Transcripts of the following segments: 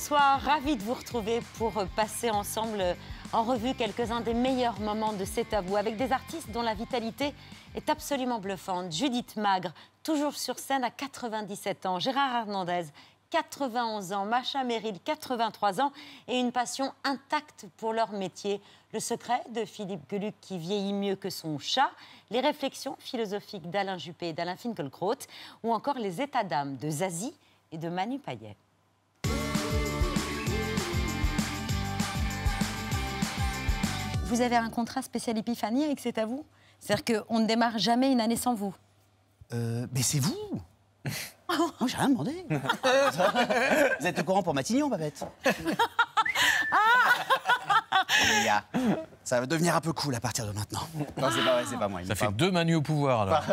Bonsoir, ravi de vous retrouver pour passer ensemble en revue quelques-uns des meilleurs moments de cet tabou avec des artistes dont la vitalité est absolument bluffante. Judith Magre, toujours sur scène à 97 ans, Gérard Hernandez, 91 ans, Macha Merrill, 83 ans, et une passion intacte pour leur métier. Le secret de Philippe Geluc qui vieillit mieux que son chat, les réflexions philosophiques d'Alain Juppé et d'Alain Finkielkraut, ou encore les états d'âme de Zazie et de Manu Payet. vous avez un contrat spécial épiphanie que C'est à vous C'est-à-dire qu'on ne démarre jamais une année sans vous euh, Mais c'est vous Moi, j'ai rien demandé. vous êtes au courant pour Matignon, Babette ah ça va devenir un peu cool à partir de maintenant. ça fait deux Manu au pouvoir, alors.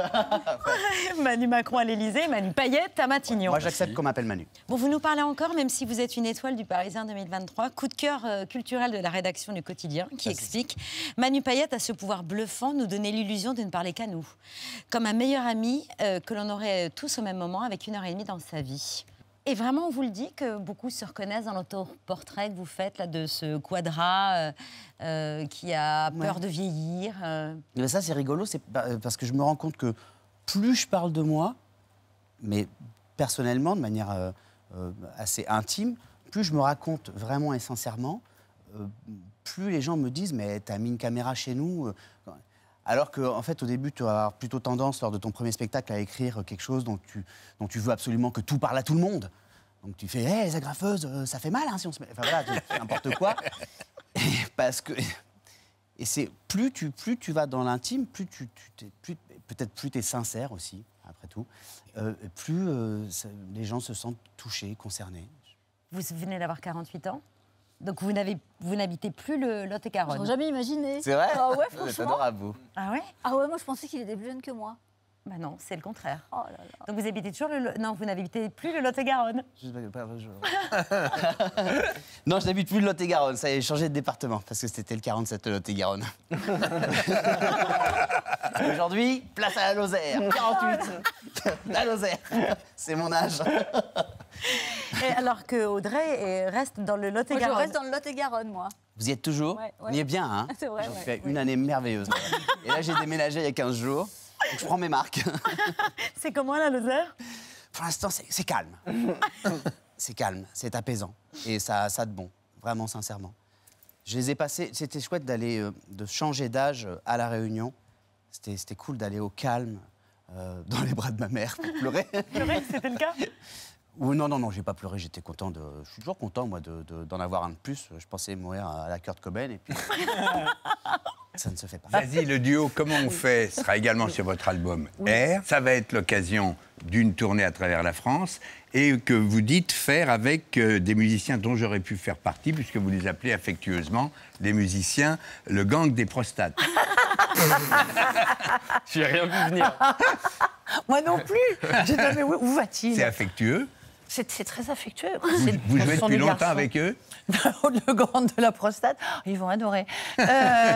Manu Macron à l'Elysée, Manu Payette à Matignon. Moi, j'accepte qu'on m'appelle Manu. Bon, vous nous parlez encore, même si vous êtes une étoile du Parisien 2023, coup de cœur euh, culturel de la rédaction du quotidien qui explique Manu Payette a ce pouvoir bluffant nous donner l'illusion de ne parler qu'à nous. Comme un meilleur ami euh, que l'on aurait tous au même moment avec une heure et demie dans sa vie. Et vraiment, on vous le dit que beaucoup se reconnaissent dans l'autoportrait que vous faites là, de ce quadra euh, euh, qui a peur de vieillir. Mais euh. eh ben, ça, c'est rigolo, c'est parce que je me rends compte que plus je parle de moi, mais personnellement, de manière assez intime, plus je me raconte vraiment et sincèrement, plus les gens me disent Mais t'as mis une caméra chez nous alors qu'en en fait, au début, tu as plutôt tendance, lors de ton premier spectacle, à écrire quelque chose dont tu, veux absolument que tout parle à tout le monde. Donc tu fais, hé, les agrafeuses, euh, ça fait mal hein, si on se met. Enfin voilà, n'importe quoi. parce que. Et c'est plus tu, plus tu vas dans l'intime, plus tu, peut-être plus tu es sincère aussi, après tout, euh, plus euh, les gens se sentent touchés, concernés. Vous venez d'avoir 48 ans donc vous n'avez vous n'habitez plus le Lot-et-Garonne. J'aurais jamais imaginé. C'est vrai Ah ouais, franchement. à vous. Ah ouais Ah ouais, moi je pensais qu'il était plus jeune que moi. Bah non, c'est le contraire. Oh Donc vous habitez toujours le... Non, vous n'habitez plus le Lot-et-Garonne. non, je n'habite plus le Lot-et-Garonne. Ça a changé de département parce que c'était le 47 de Lot-et-Garonne. Aujourd'hui, place à la Lozère. 48. la Lozère. C'est mon âge. alors que Audrey reste dans le Lot-et-Garonne. Je reste dans le Lot-et-Garonne, moi. Vous y êtes toujours On y est bien, hein C'est vrai. J'ai fait une année merveilleuse. Et là, j'ai déménagé il y a 15 jours je prends mes marques. c'est comment la Lozère Pour l'instant, c'est calme. c'est calme, c'est apaisant. Et ça, ça de bon, vraiment sincèrement. Je les ai passés. C'était chouette d'aller, euh, de changer d'âge euh, à la Réunion. C'était cool d'aller au calme, euh, dans les bras de ma mère, pour pleurer. pleurer, c'était le cas Ou non, non, non, j'ai pas pleuré. J'étais content de. Je suis toujours content, moi, d'en de, avoir un de plus. Je pensais mourir à la Kurt Coben et puis. Ça ne se fait pas. Vas-y, le duo Comment on fait sera également sur votre album R Ça va être l'occasion d'une tournée à travers la France et que vous dites faire avec euh, des musiciens dont j'aurais pu faire partie, puisque vous les appelez affectueusement les musiciens le gang des prostates. n'ai rien vu venir. Moi non plus. mais Où va-t-il C'est affectueux. C'est très affectueux. Vous, jouez depuis longtemps avec eux Le grand de la prostate, oh, ils vont adorer. Euh,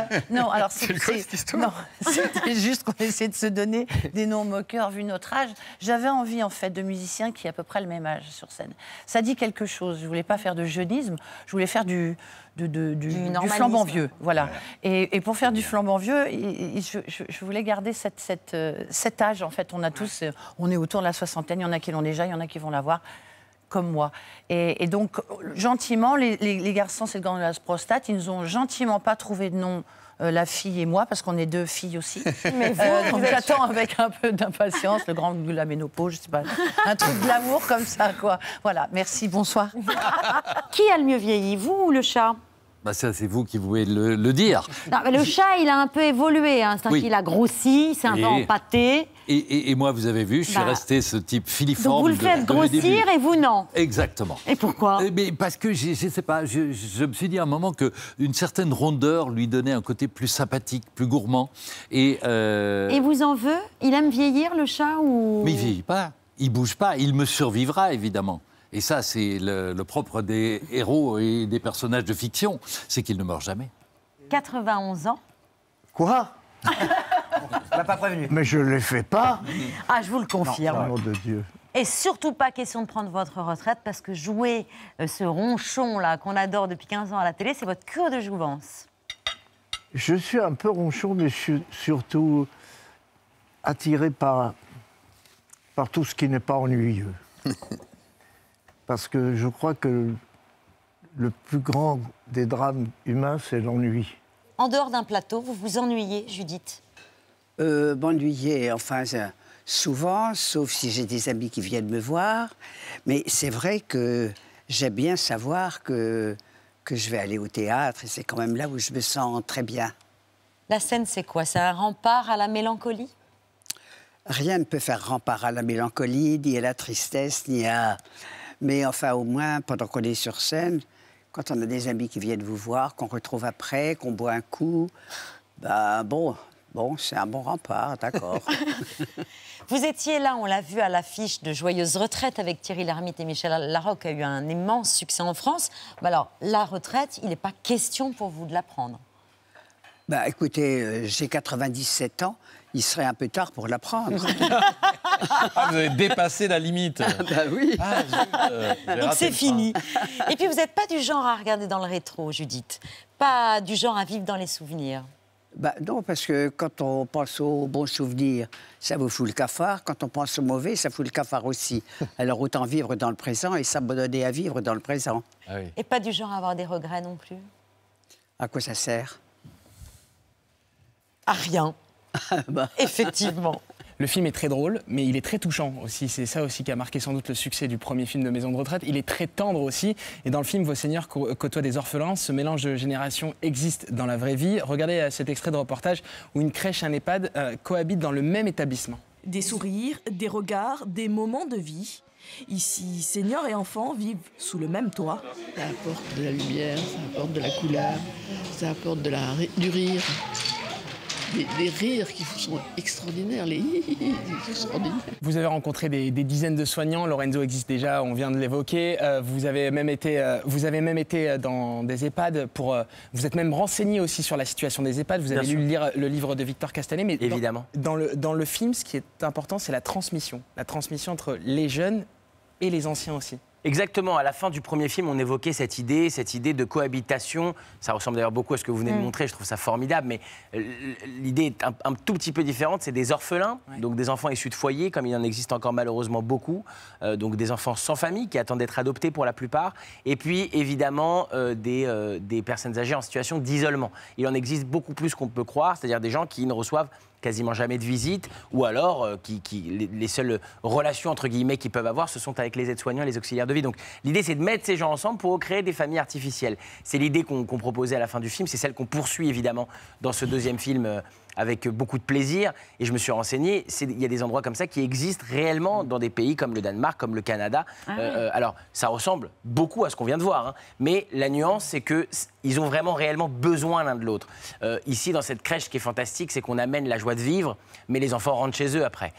non, alors c'est C'était juste qu'on essayait de se donner des noms moqueurs vu notre âge. J'avais envie en fait de musiciens qui à peu près le même âge sur scène. Ça dit quelque chose. Je voulais pas faire de jeunisme, je voulais faire du, du, flambant vieux. Voilà. Et, pour faire du flambant vieux, je, voulais garder cette, cette, euh, cet âge. En fait, on a tous, euh, on est autour de la soixantaine. Il y en a qui l'ont déjà, il y en a qui vont l'avoir comme moi. Et, donc, gentiment, les, garçons, c'est le la prostate, ils nous ont gentiment pas trouvé de nom. Euh, la fille et moi, parce qu'on est deux filles aussi. Mais vous, euh, j'attends avec un peu d'impatience le grand de la ménopause, je sais pas, un truc de l'amour comme ça, quoi. Voilà, merci, bonsoir. Qui a le mieux vieilli, vous ou le chat bah, ça, c'est vous qui voulez le, dire. le chat, il a un peu évolué. Hein. C'est-à-dire qu'il a grossi, c'est un peu empâté. Et, moi, vous avez vu, je suis bah. resté ce type filiforme. Donc vous le faites grossir et vous non. Exactement. Et pourquoi eh Parce que, je ne sais pas, je, me suis dit à un moment qu'une certaine rondeur lui donnait un côté plus sympathique, plus gourmand. Et, euh, et vous en veux Il aime vieillir, le chat ou... Mais il vieillit pas. Il bouge pas. Il me survivra, évidemment. Et ça, c'est le, propre des héros et des personnages de fiction, c'est qu'ils ne meurent jamais. 91 ans. Quoi On pas prévenu. Mais je ne le fais pas. Ah, je vous le confirme. de Dieu. Et surtout pas question de prendre votre retraite parce que jouer euh, ce ronchon là qu'on adore depuis 15 ans à la télé, c'est votre cure de jouvence. Je suis un peu ronchon, mais je suis surtout attiré par, par tout ce qui n'est pas ennuyeux. parce que je crois que le plus grand des drames humains, c'est l'ennui. En dehors d'un plateau, vous vous ennuyez, Judith euh, M'ennuyer, enfin, euh, souvent, sauf si j'ai des amis qui viennent me voir. Mais c'est vrai que j'aime bien savoir que, que je vais aller au théâtre et c'est quand même là où je me sens très bien. La scène, c'est quoi C'est un rempart à la mélancolie Rien ne peut faire rempart à la mélancolie, ni à la tristesse, ni à, mais enfin, au moins, pendant qu'on est sur scène, quand on a des amis qui viennent vous voir, qu'on retrouve après, qu'on boit un coup, ben bon, Bon, c'est un bon rempart, d'accord. vous étiez là, on l'a vu à l'affiche de Joyeuse Retraite avec Thierry Lhermitte et Michel Larocque, a eu un immense succès en France. alors, la retraite, il n'est pas question pour vous de la prendre bah, écoutez, euh, j'ai 97 ans, il serait un peu tard pour l'apprendre. Ah, vous avez dépassé la limite. Ah, bah oui. Ah, euh, Donc c'est fini. Et puis vous n'êtes pas du genre à regarder dans le rétro, Judith. Pas du genre à vivre dans les souvenirs. Bah non, parce que quand on pense aux bons souvenirs, ça vous fout le cafard. Quand on pense aux mauvais, ça fout le cafard aussi. Alors autant vivre dans le présent et s'abandonner à vivre dans le présent. Et pas du genre à avoir des regrets non plus. À quoi ça sert À rien. Bah. Effectivement. Le film est très drôle, mais il est très touchant aussi. C'est ça aussi qui a marqué sans doute le succès du premier film de Maison de retraite. Il est très tendre aussi. Et dans le film, Vos seigneurs côtoient des orphelins. Ce mélange de générations existe dans la vraie vie. Regardez euh, cet extrait de reportage où une crèche et un EHPAD euh, cohabitent dans le même établissement. Des sourires, des regards, des moments de vie. Ici, seigneurs et enfants vivent sous le même toit. Ça apporte de la lumière, ça apporte de la couleur, ça apporte de la, du rire des, rires qui sont extraordinaires, les Vous avez rencontré des, dizaines de soignants, Lorenzo existe déjà, on vient de l'évoquer. Euh, vous, avez même été, euh, vous avez même été euh, dans des EHPAD pour. vous êtes même renseigné aussi sur la situation des EHPAD. Vous avez lu lire, le livre de Victor Castanet, mais évidemment. le, dans le film, ce qui est important, c'est la transmission, la transmission entre les jeunes et les anciens aussi. Exactement, à la fin du premier film, on évoquait cette idée, cette idée de cohabitation. Ça ressemble d'ailleurs beaucoup à ce que vous venez de montrer, je trouve ça formidable, mais l'idée est un, tout petit peu différente. C'est des orphelins, donc des enfants issus de foyers, comme il en existe encore malheureusement beaucoup, euh, donc des enfants sans famille qui attendent d'être adoptés pour la plupart, et puis évidemment euh, des, euh, des personnes âgées en situation d'isolement. Il en existe beaucoup plus qu'on peut croire, c'est-à-dire des gens qui ne reçoivent quasiment jamais de visite, ou alors euh, qui, les, seules relations entre guillemets qu'ils peuvent avoir, ce sont avec les aides-soignants et les auxiliaires de vie. Donc l'idée, c'est de mettre ces gens ensemble pour créer des familles artificielles. C'est l'idée qu'on proposait à la fin du film, c'est celle qu'on poursuit évidemment dans ce deuxième film. Euh, avec beaucoup de plaisir. Et je me suis renseigné, il y a des endroits comme ça qui existent réellement dans des pays comme le Danemark, comme le Canada. Ah euh, euh, alors, ça ressemble beaucoup à ce qu'on vient de voir. Hein. Mais la nuance, c'est qu'ils ont vraiment réellement besoin l'un de l'autre. Euh, ici, dans cette crèche, qui est fantastique, c'est qu'on amène la joie de vivre, mais les enfants rentrent chez eux après.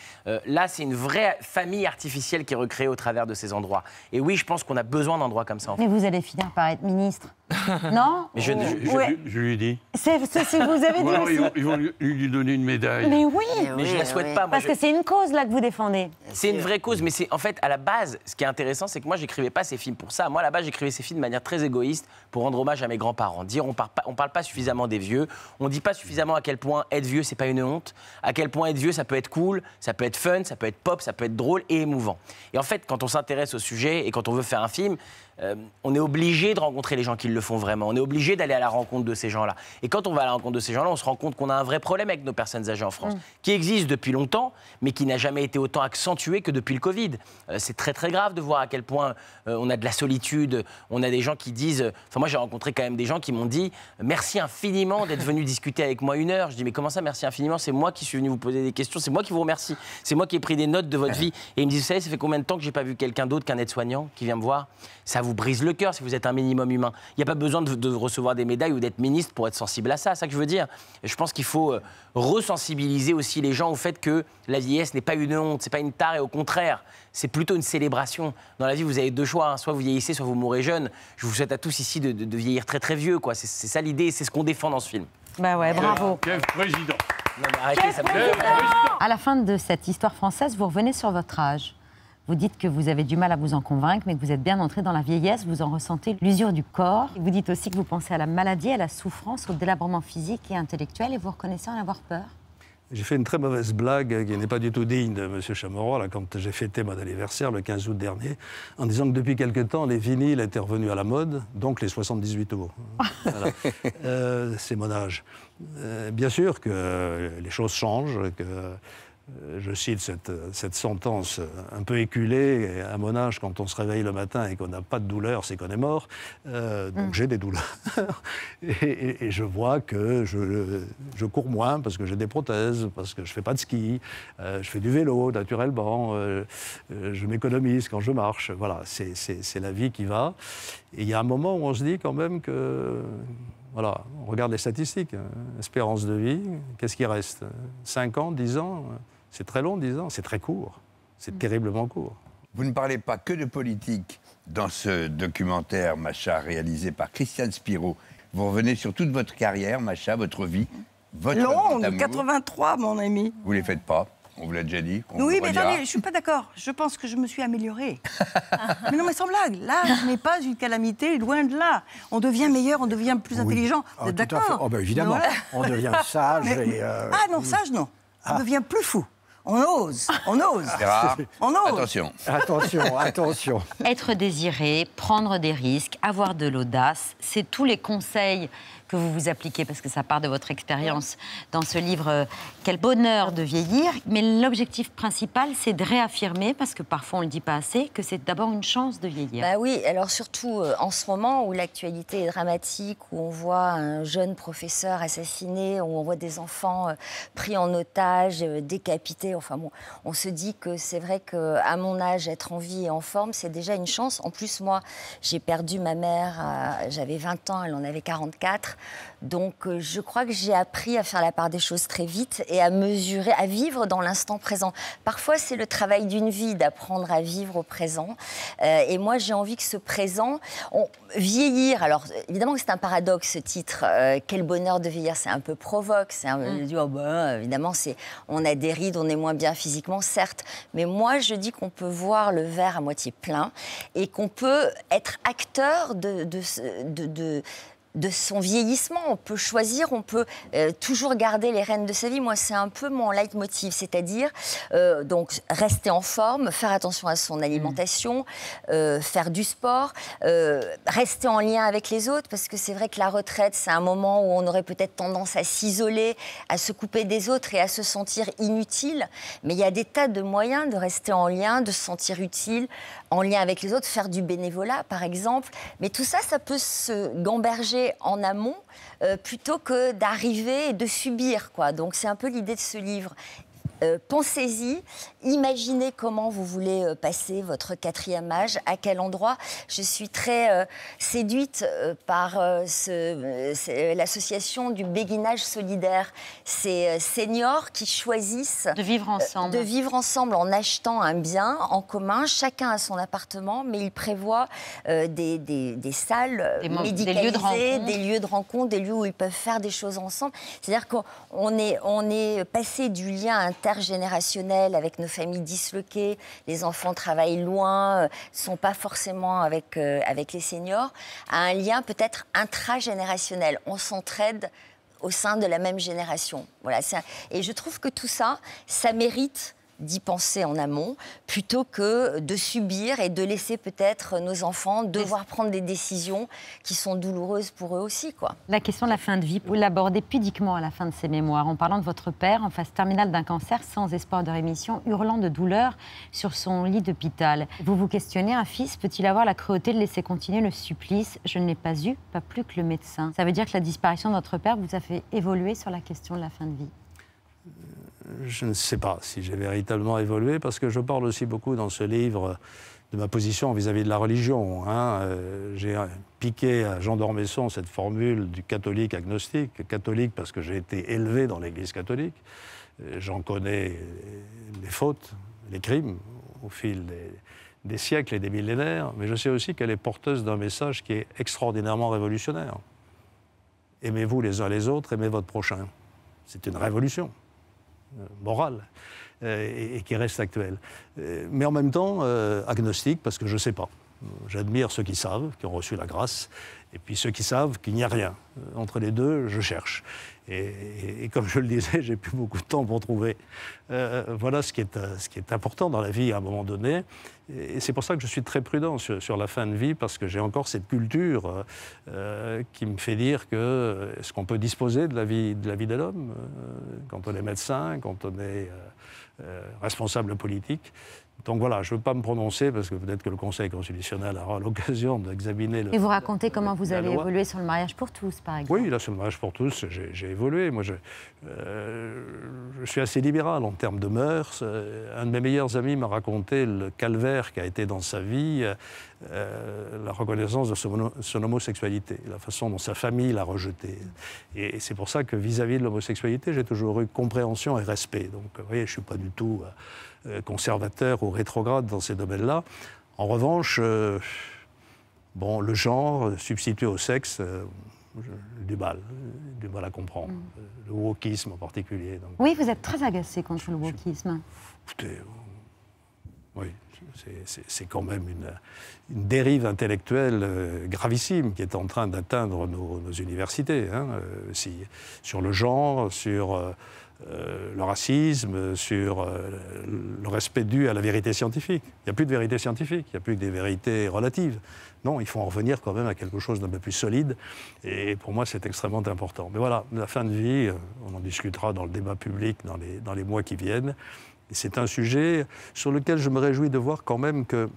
là, c'est une vraie famille artificielle qui est recréée au travers de ces endroits. Et oui, je pense qu'on a besoin d'endroits comme ça. mais vous allez finir par être ministre. Non Mais je, je, lui dis. dit. C'est ce que vous avez dit Ils vont, lui, donner une médaille. Mais oui eh Mais, je ne la souhaite pas. Moi, Parce que c'est une cause là que vous défendez. C'est une vraie cause, mais c'est en fait, à la base, ce qui est intéressant, c'est que moi, j'écrivais pas ces films pour ça. Moi, à la base, j'écrivais ces films de manière très égoïste pour rendre hommage à mes grands-parents. Dire on parle, pas, on parle pas suffisamment des vieux, on dit pas suffisamment à quel point être vieux, c'est pas une honte, à quel point être vieux, ça peut être cool, ça peut être fun, ça peut être pop, ça peut être drôle et émouvant. Et en fait, quand on s'intéresse au sujet et quand on veut faire un film, euh, on est obligé de rencontrer les gens qui le font vraiment. On est obligé d'aller à la rencontre de ces gens-là. Et quand on va à la rencontre de ces gens-là, on se rend compte qu'on a un vrai problème avec nos personnes âgées en France, mm. qui existe depuis longtemps, mais qui n'a jamais été autant accentué que depuis le Covid. Euh, c'est très très grave de voir à quel point euh, on a de la solitude. On a des gens qui disent. Enfin, moi j'ai rencontré quand même des gens qui m'ont dit merci infiniment d'être venu discuter avec moi une heure. Je dis mais comment ça merci infiniment C'est moi qui suis venu vous poser des questions. C'est moi qui vous remercie. C'est moi qui ai pris des notes de votre vie. Et ils me disent vous savez ça fait combien de temps que j'ai pas vu quelqu'un d'autre qu'un aide-soignant qui vient me voir vous brise le cœur si vous êtes un minimum humain. Il n'y a pas besoin de, recevoir des médailles ou d'être ministre pour être sensible à ça. C'est ça que je veux dire. Je pense qu'il faut euh, resensibiliser aussi les gens au fait que la vieillesse n'est pas une honte, c'est pas une tare, et au contraire, c'est plutôt une célébration. Dans la vie, vous avez deux choix. Hein. Soit vous vieillissez, soit vous mourrez jeune. Je vous souhaite à tous ici de, vieillir très très vieux. quoi. C'est ça l'idée, c'est ce qu'on défend dans ce film. Bah ouais, bravo. arrêtez, ça À la fin de cette histoire française, vous revenez sur votre âge. Vous dites que vous avez du mal à vous en convaincre, mais que vous êtes bien entré dans la vieillesse, vous en ressentez l'usure du corps. Vous dites aussi que vous pensez à la maladie, à la souffrance, au délabrement physique et intellectuel, et vous reconnaissez en avoir peur. J'ai fait une très mauvaise blague qui n'est pas du tout digne de M. Chamorro, là, quand j'ai fêté mon anniversaire le 15 août dernier, en disant que depuis quelque temps, les vinyles étaient revenus à la mode, donc les 78 tours. Euh, c'est mon âge. Euh, bien sûr que les choses changent, que euh, je cite cette, euh, cette, sentence euh, un peu éculée, à mon âge, quand on se réveille le matin et qu'on n'a pas de douleur, c'est qu'on est mort. donc mm. j'ai des douleurs. et, je vois que je, je cours moins parce que j'ai des prothèses, parce que je ne fais pas de ski, je fais du vélo naturellement, je m'économise quand je marche. Voilà, c'est la vie qui va. Et il y a un moment où on se dit quand même que voilà, on regarde les statistiques. Hein, espérance de vie, qu'est-ce qui reste 5 ans, 10 ans c'est très long, disons, c'est très court, c'est mm. terriblement court. Vous ne parlez pas que de politique dans ce documentaire, Macha, réalisé par Christiane Spiro. Vous revenez sur toute votre carrière, Macha, votre vie, votre on 83, mon ami. Vous ne les faites pas on vous l'a déjà dit. Oui, mais je ne suis pas d'accord. Je pense que je me suis améliorée. mais non, mais sans blague, là, je n'est pas une calamité, loin de là. On devient meilleur, on devient plus intelligent. Ah, vous êtes d'accord oh, ben, Évidemment, on devient sage euh, Ah non, sage, non. On ah. devient plus fou. On ose, on ose. On ose. Attention. Attention, attention. Être désiré, prendre des risques, avoir de l'audace, c'est tous les conseils que vous vous appliquez, parce que ça part de votre expérience dans ce livre euh, Quel bonheur de vieillir. Mais l'objectif principal, c'est de réaffirmer, parce que parfois on ne le dit pas assez, que c'est d'abord une chance de vieillir. Bah oui, alors surtout euh, en ce moment où l'actualité est dramatique, où on voit un jeune professeur assassiné, où on voit des enfants euh, pris en otage, décapités. Enfin bon, on se dit que c'est vrai qu'à mon âge, être en vie et en forme, c'est déjà une chance. En plus, moi, j'ai perdu ma mère, j'avais 20 ans, elle en avait 44. Donc euh, je crois que j'ai appris à faire la part des choses très vite et à mesurer, à vivre dans l'instant présent. Parfois c'est le travail d'une vie d'apprendre à vivre au présent. Euh, et moi j'ai envie que ce présent, on... vieillir, alors évidemment que c'est un paradoxe ce titre, euh, quel bonheur de vieillir, c'est un peu provoque, c'est un... Mm. Oh, bah, évidemment c'est, on a des rides, on est moins bien physiquement certes, mais moi je dis qu'on peut voir le verre à moitié plein et qu'on peut être acteur de de son vieillissement. On peut choisir, on peut euh, toujours garder les rênes de sa vie. Moi, c'est un peu mon leitmotiv, c'est-à-dire euh, donc rester en forme, faire attention à son alimentation, mm. euh, faire du sport, rester en lien avec les autres, parce que c'est vrai que la retraite, c'est un moment où on aurait peut-être tendance à s'isoler, à se couper des autres et à se sentir inutile. Mais il y a des tas de moyens de rester en lien, de se sentir utile, en lien avec les autres, faire du bénévolat, par exemple. Mais tout ça, ça peut se gamberger en amont euh, plutôt que d'arriver et de subir. Quoi. Donc c'est un peu l'idée de ce livre. Euh, pensez-y, imaginez comment vous voulez euh, passer votre quatrième âge, à quel endroit. Je suis très euh, séduite par l'association du béguinage solidaire. Ces seniors qui choisissent de vivre ensemble, de vivre ensemble en achetant un bien en commun. Chacun a son appartement, mais ils prévoient des, salles des de des lieux de rencontre, des lieux où ils peuvent faire des choses ensemble. C'est-à-dire qu'on est, est passé du lien interne intergénérationnel avec nos familles disloquées. Les enfants travaillent loin, euh, sont pas forcément avec, euh, avec les seniors, à un lien peut-être intragénérationnel. On s'entraide au sein de la même génération. Voilà, Et je trouve que tout ça, ça mérite d'y penser en amont, plutôt que de subir et de laisser peut-être nos enfants devoir prendre des décisions qui sont douloureuses pour eux aussi. Quoi. La question de la fin de vie, vous l'abordez pudiquement à la fin de ces mémoires, en parlant de votre père en phase terminale d'un cancer sans espoir de rémission, hurlant de douleur sur son lit d'hôpital. Vous vous questionnez, un fils peut-il avoir la cruauté de laisser continuer le supplice Je ne l'ai pas eu, pas plus que le médecin. Ça veut dire que la disparition de votre père vous a fait évoluer sur la question de la fin de vie euh, je ne sais pas si j'ai véritablement évolué, parce que je parle aussi beaucoup dans ce livre de ma position vis-à-vis de la religion. Hein. Euh, j'ai euh, piqué à Jean d'Ormesson cette formule du catholique agnostique, catholique parce que j'ai été élevé dans l'Église catholique, euh, j'en connais les fautes, les crimes au fil des, des siècles et des millénaires, mais je sais aussi qu'elle est porteuse d'un message qui est extraordinairement révolutionnaire. Aimez-vous les uns les autres, aimez votre prochain. C'est une révolution. Euh, morale euh, et, qui reste actuelle. Euh, mais en même temps, agnostique, parce que je ne sais pas. J'admire ceux qui savent, qui ont reçu la grâce, et puis ceux qui savent qu'il n'y a rien. Entre les deux, je cherche. Et, comme je le disais, j'ai plus beaucoup de temps pour trouver. Euh, euh, voilà ce qui, est, euh, ce qui est important dans la vie à un moment donné. Et, c'est pour ça que je suis très prudent sur, la fin de vie, parce que j'ai encore cette culture qui me fait dire que est-ce qu'on peut disposer de la vie de l'homme quand on est médecin, quand on est responsable politique donc voilà, je ne veux pas me prononcer parce que peut-être que le Conseil constitutionnel aura l'occasion d'examiner. Et vous racontez comment vous avez évolué sur le mariage pour tous, par exemple Oui, là, sur le mariage pour tous, j'ai évolué. Moi, je, euh, je, suis assez libéral en termes de mœurs. Euh, un de mes meilleurs amis m'a raconté le calvaire qui a été dans sa vie, euh, la reconnaissance de son, homosexualité, la façon dont sa famille l'a rejeté. Et, c'est pour ça que vis-à-vis de l'homosexualité, j'ai toujours eu compréhension et respect. Donc, vous voyez, je ne suis pas du tout. Euh, conservateur ou rétrograde dans ces domaines-là. En revanche, euh, bon, le genre euh, substitué au sexe, du mal, du mal à comprendre. Mm. Le wokisme en particulier. oui, vous êtes très agacé contre le wokisme. Écoutez, oui, c'est quand même une, dérive intellectuelle gravissime qui est en train d'atteindre nos, universités, hein, sur le genre, sur euh, le racisme, euh, sur euh, le respect dû à la vérité scientifique. Il n'y a plus de vérité scientifique, il n'y a plus que des vérités relatives. Non, il faut en revenir quand même à quelque chose d'un peu plus solide. Et pour moi, c'est extrêmement important. Mais voilà, la fin de vie, on en discutera dans le débat public dans les, dans les mois qui viennent. C'est un sujet sur lequel je me réjouis de voir quand même que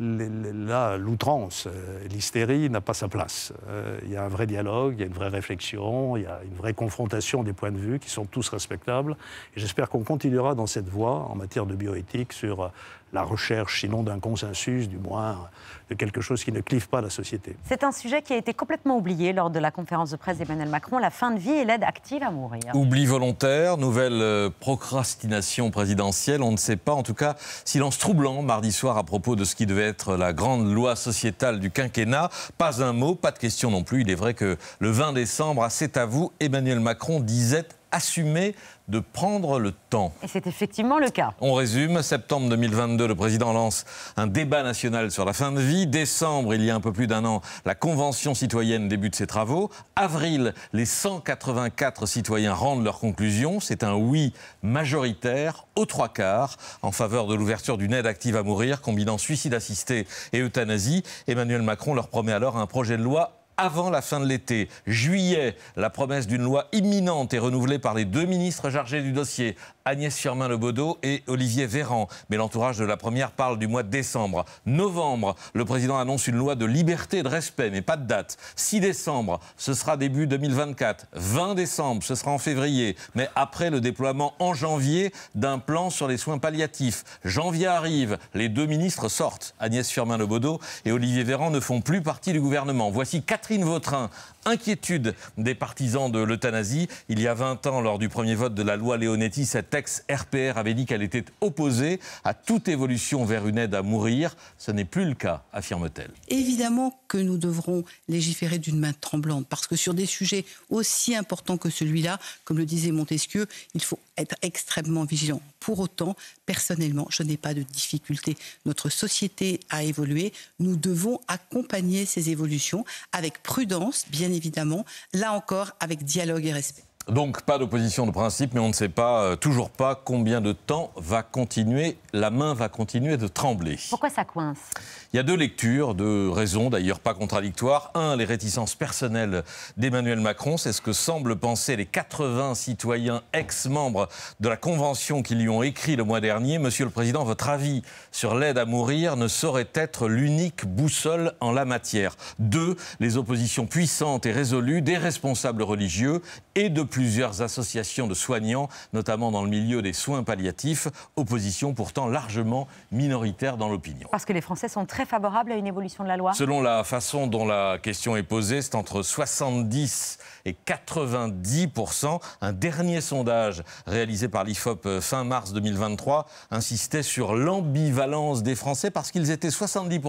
là, l'outrance, euh, l'hystérie n'a pas sa place. Euh, il y a un vrai dialogue, il y a une vraie réflexion, il y a une vraie confrontation des points de vue qui sont tous respectables. Et j'espère qu'on continuera dans cette voie en matière de bioéthique sur euh, la recherche, sinon d'un consensus, du moins de quelque chose qui ne clive pas la société. C'est un sujet qui a été complètement oublié lors de la conférence de presse d'Emmanuel Macron, la fin de vie et l'aide active à mourir. Oubli volontaire, nouvelle euh, procrastination présidentielle, on ne sait pas, en tout cas, silence troublant mardi soir à propos de ce qui devait être la grande loi sociétale du quinquennat. Pas un mot, pas de question non plus. Il est vrai que le 20 décembre, à ah, C'est à vous, Emmanuel Macron disait assumer de prendre le temps. Et c'est effectivement le cas. On résume, septembre 2022, le président lance un débat national sur la fin de vie. Décembre, il y a un peu plus d'un an, la Convention citoyenne débute ses travaux. Avril, les 184 citoyens rendent leurs conclusions. C'est un oui majoritaire, aux trois quarts, en faveur de l'ouverture d'une aide active à mourir, combinant suicide assisté et euthanasie. Emmanuel Macron leur promet alors un projet de loi avant la fin de l'été. Juillet, la promesse d'une loi imminente est renouvelée par les deux ministres chargés du dossier, Agnès Firmin-Lebaudot et Olivier Véran. Mais l'entourage de la première parle du mois de décembre. Novembre, le président annonce une loi de liberté et de respect, mais pas de date. 6 décembre, ce sera début 2024. 20 décembre, ce sera en février, mais après le déploiement en janvier d'un plan sur les soins palliatifs. Janvier arrive, les deux ministres sortent. Agnès Firmin-Lebaudot et Olivier Véran ne font plus partie du gouvernement. Voici quatre Catherine Vautrin inquiétude des partisans de l'euthanasie. Il y a 20 ans, lors du premier vote de la loi Leonetti, cette ex-RPR avait dit qu'elle était opposée à toute évolution vers une aide à mourir. Ce n'est plus le cas, affirme-t-elle. Évidemment que nous devrons légiférer d'une main tremblante, parce que sur des sujets aussi importants que celui-là, comme le disait Montesquieu, il faut être extrêmement vigilant. Pour autant, personnellement, je n'ai pas de difficulté. Notre société a évolué. Nous devons accompagner ces évolutions avec prudence, bien évidemment évidemment, là encore avec dialogue et respect. Donc pas d'opposition de principe, mais on ne sait pas, euh, toujours pas, combien de temps va continuer, la main va continuer de trembler. Pourquoi ça coince Il y a deux lectures, deux raisons d'ailleurs pas contradictoires. Un, les réticences personnelles d'Emmanuel Macron, c'est ce que semblent penser les 80 citoyens ex-membres de la convention qui lui ont écrit le mois dernier. Monsieur le Président, votre avis sur l'aide à mourir ne saurait être l'unique boussole en la matière. Deux, les oppositions puissantes et résolues des responsables religieux et depuis plusieurs associations de soignants, notamment dans le milieu des soins palliatifs, opposition pourtant largement minoritaire dans l'opinion. Parce que les Français sont très favorables à une évolution de la loi Selon la façon dont la question est posée, c'est entre 70 et 90 Un dernier sondage réalisé par l'IFOP fin mars 2023 insistait sur l'ambivalence des Français parce qu'ils étaient 70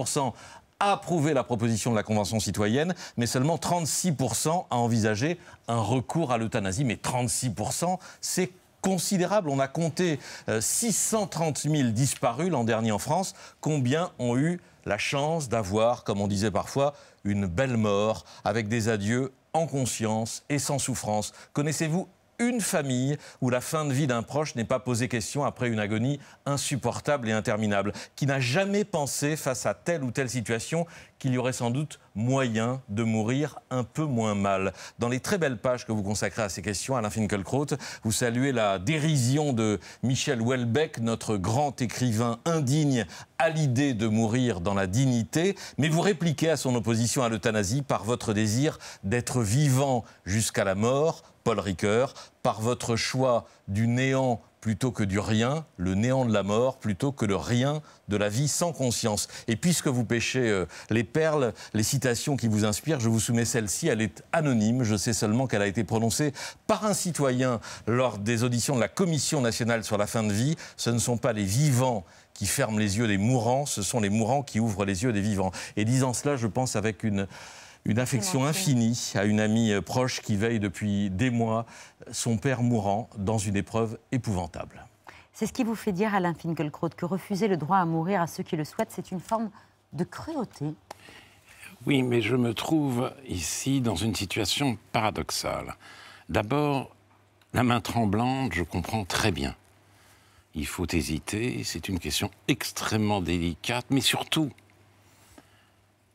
approuvé la proposition de la Convention citoyenne, mais seulement 36% a envisagé un recours à l'euthanasie. Mais 36%, c'est considérable. On a compté 630 euh, 000 disparus l'an dernier en France. Combien ont eu la chance d'avoir, comme on disait parfois, une belle mort avec des adieux en conscience et sans souffrance Connaissez-vous une famille où la fin de vie d'un proche n'est pas posée question après une agonie insupportable et interminable, qui n'a jamais pensé face à telle ou telle situation qu'il y aurait sans doute moyen de mourir un peu moins mal. Dans les très belles pages que vous consacrez à ces questions, Alain Finkielkraut, vous saluez la dérision de Michel Houellebecq, notre grand écrivain indigne à l'idée de mourir dans la dignité, mais vous répliquez à son opposition à l'euthanasie par votre désir d'être vivant jusqu'à la mort, Paul Ricoeur, par votre choix du néant plutôt que du rien, le néant de la mort, plutôt que le rien de la vie sans conscience. Et puisque vous pêchez euh, les perles, les citations qui vous inspirent, je vous soumets celle-ci, elle est anonyme, je sais seulement qu'elle a été prononcée par un citoyen lors des auditions de la Commission nationale sur la fin de vie. Ce ne sont pas les vivants qui ferment les yeux des mourants, ce sont les mourants qui ouvrent les yeux des vivants. Et disant cela, je pense avec une une affection infinie à une amie euh, proche qui veille depuis des mois son père mourant dans une épreuve épouvantable. C'est ce qui vous fait dire, Alain Finkielkraut, que refuser le droit à mourir à ceux qui le souhaitent, c'est une forme de cruauté. Oui, mais je me trouve ici dans une situation paradoxale. D'abord, la main tremblante, je comprends très bien. Il faut hésiter, c'est une question extrêmement délicate, mais surtout,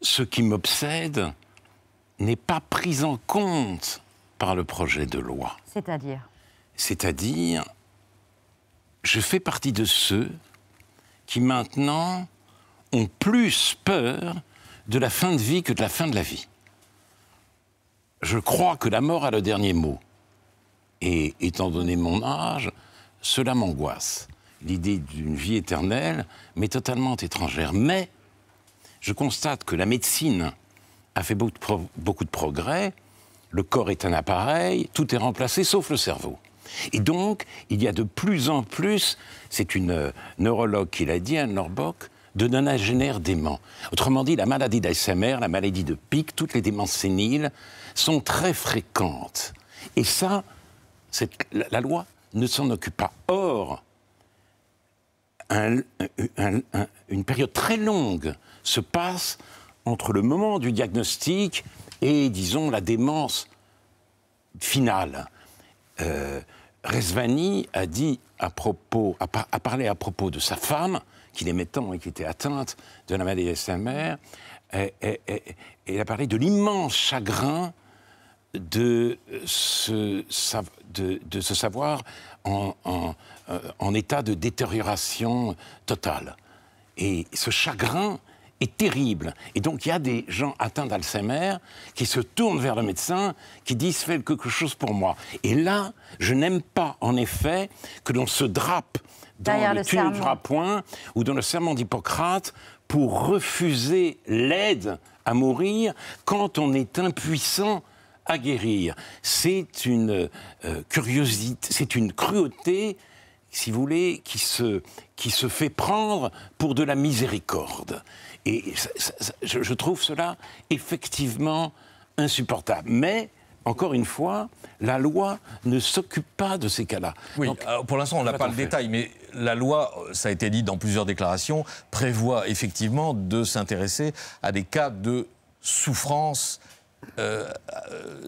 ce qui m'obsède, n'est pas prise en compte par le projet de loi. C'est-à-dire C'est-à-dire, je fais partie de ceux qui maintenant ont plus peur de la fin de vie que de la fin de la vie. Je crois que la mort a le dernier mot. Et étant donné mon âge, cela m'angoisse. L'idée d'une vie éternelle m'est totalement étrangère. Mais je constate que la médecine, a fait beaucoup de progrès. Le corps est un appareil, tout est remplacé sauf le cerveau. Et donc, il y a de plus en plus, c'est une euh, neurologue qui l'a dit, Anne Norbock, de nonagénaires déments. Autrement dit, la maladie d'Alzheimer, la maladie de Pic, toutes les démences séniles sont très fréquentes. Et ça, la loi ne s'en occupe pas. Or, une période très longue se passe entre le moment du diagnostic et, disons, la démence finale. Euh, Rezvani a dit à propos, a, parlé à propos de sa femme, qu'il aimait tant et qui était atteinte de la maladie de et, et, et, il a parlé de l'immense chagrin de ce, de, de savoir en, euh, en, état de détérioration totale. Et ce chagrin, est terrible. Et donc il y a des gens atteints d'Alzheimer qui se tournent vers le médecin, qui disent Fais quelque chose pour moi. Et là, je n'aime pas en effet que l'on se drape dans le, le ou dans le serment d'Hippocrate pour refuser l'aide à mourir quand on est impuissant à guérir. C'est une euh, curiosité, c'est une cruauté, si vous voulez, qui se, qui se fait prendre pour de la miséricorde. Et je, trouve cela effectivement insupportable. Mais encore une fois, la loi ne s'occupe pas de ces cas-là. Oui, pour l'instant, on n'a pas le détail, mais la loi, ça a été dit dans plusieurs déclarations, prévoit effectivement de s'intéresser à des cas de souffrance euh,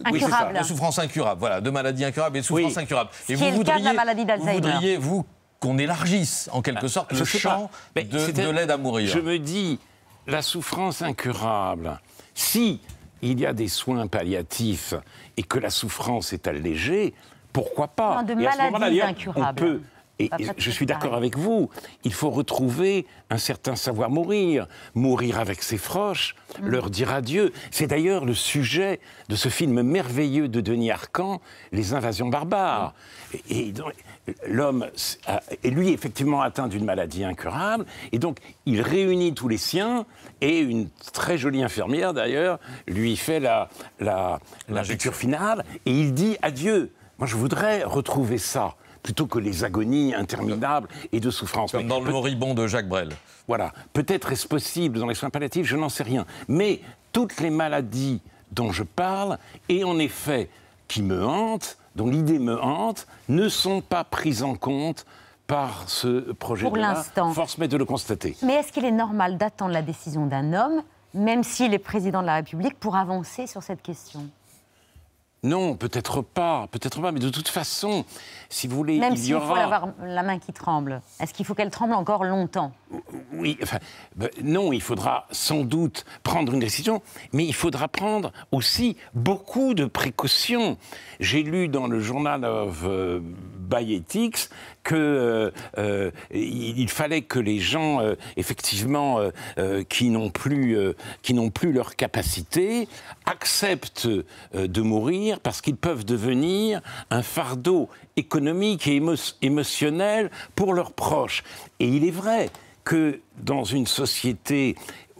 euh de souffrance incurable, voilà, de maladie incurable et de souffrance incurable. Et vous vous voudriez, vous qu'on élargisse en quelque bah, sorte le champ de l'aide à mourir. Je me dis, la souffrance incurable, si il y a des soins palliatifs et que la souffrance est allégée, pourquoi pas de maladies incurables. Et je suis d'accord avec vous, il faut retrouver un certain savoir mourir, mourir avec ses proches, mm. leur dire adieu. C'est d'ailleurs le sujet de ce film merveilleux de Denis Arcan, Les invasions barbares. Mm. Et, l'homme est lui effectivement atteint d'une maladie incurable, et donc il réunit tous les siens, et une très jolie infirmière d'ailleurs lui fait la, la, finale, et il dit adieu. Moi je voudrais retrouver ça plutôt que les agonies interminables et de souffrance. Comme dans le moribond de Jacques Brel. Voilà. Peut-être est-ce possible dans les soins palliatifs, je n'en sais rien. Mais toutes les maladies dont je parle, et en effet qui me hantent, dont l'idée me hante, ne sont pas prises en compte par ce projet Pour l'instant. Force m'est de le constater. Mais est-ce qu'il est normal d'attendre la décision d'un homme, même s'il est président de la République, pour avancer sur cette question non, peut-être pas, peut-être pas, mais de toute façon, si vous voulez, il y aura... faut avoir la main qui tremble, est-ce qu'il faut qu'elle tremble encore longtemps Oui, enfin, bah, non, il faudra sans doute prendre une décision, mais il faudra prendre aussi beaucoup de précautions. J'ai lu dans le journal of euh, Bayetix que euh, euh, il fallait que les gens, euh, effectivement, qui n'ont plus, qui plus leur capacité, acceptent de mourir parce qu'ils peuvent devenir un fardeau économique et émotionnel pour leurs proches. Et il est vrai que dans une société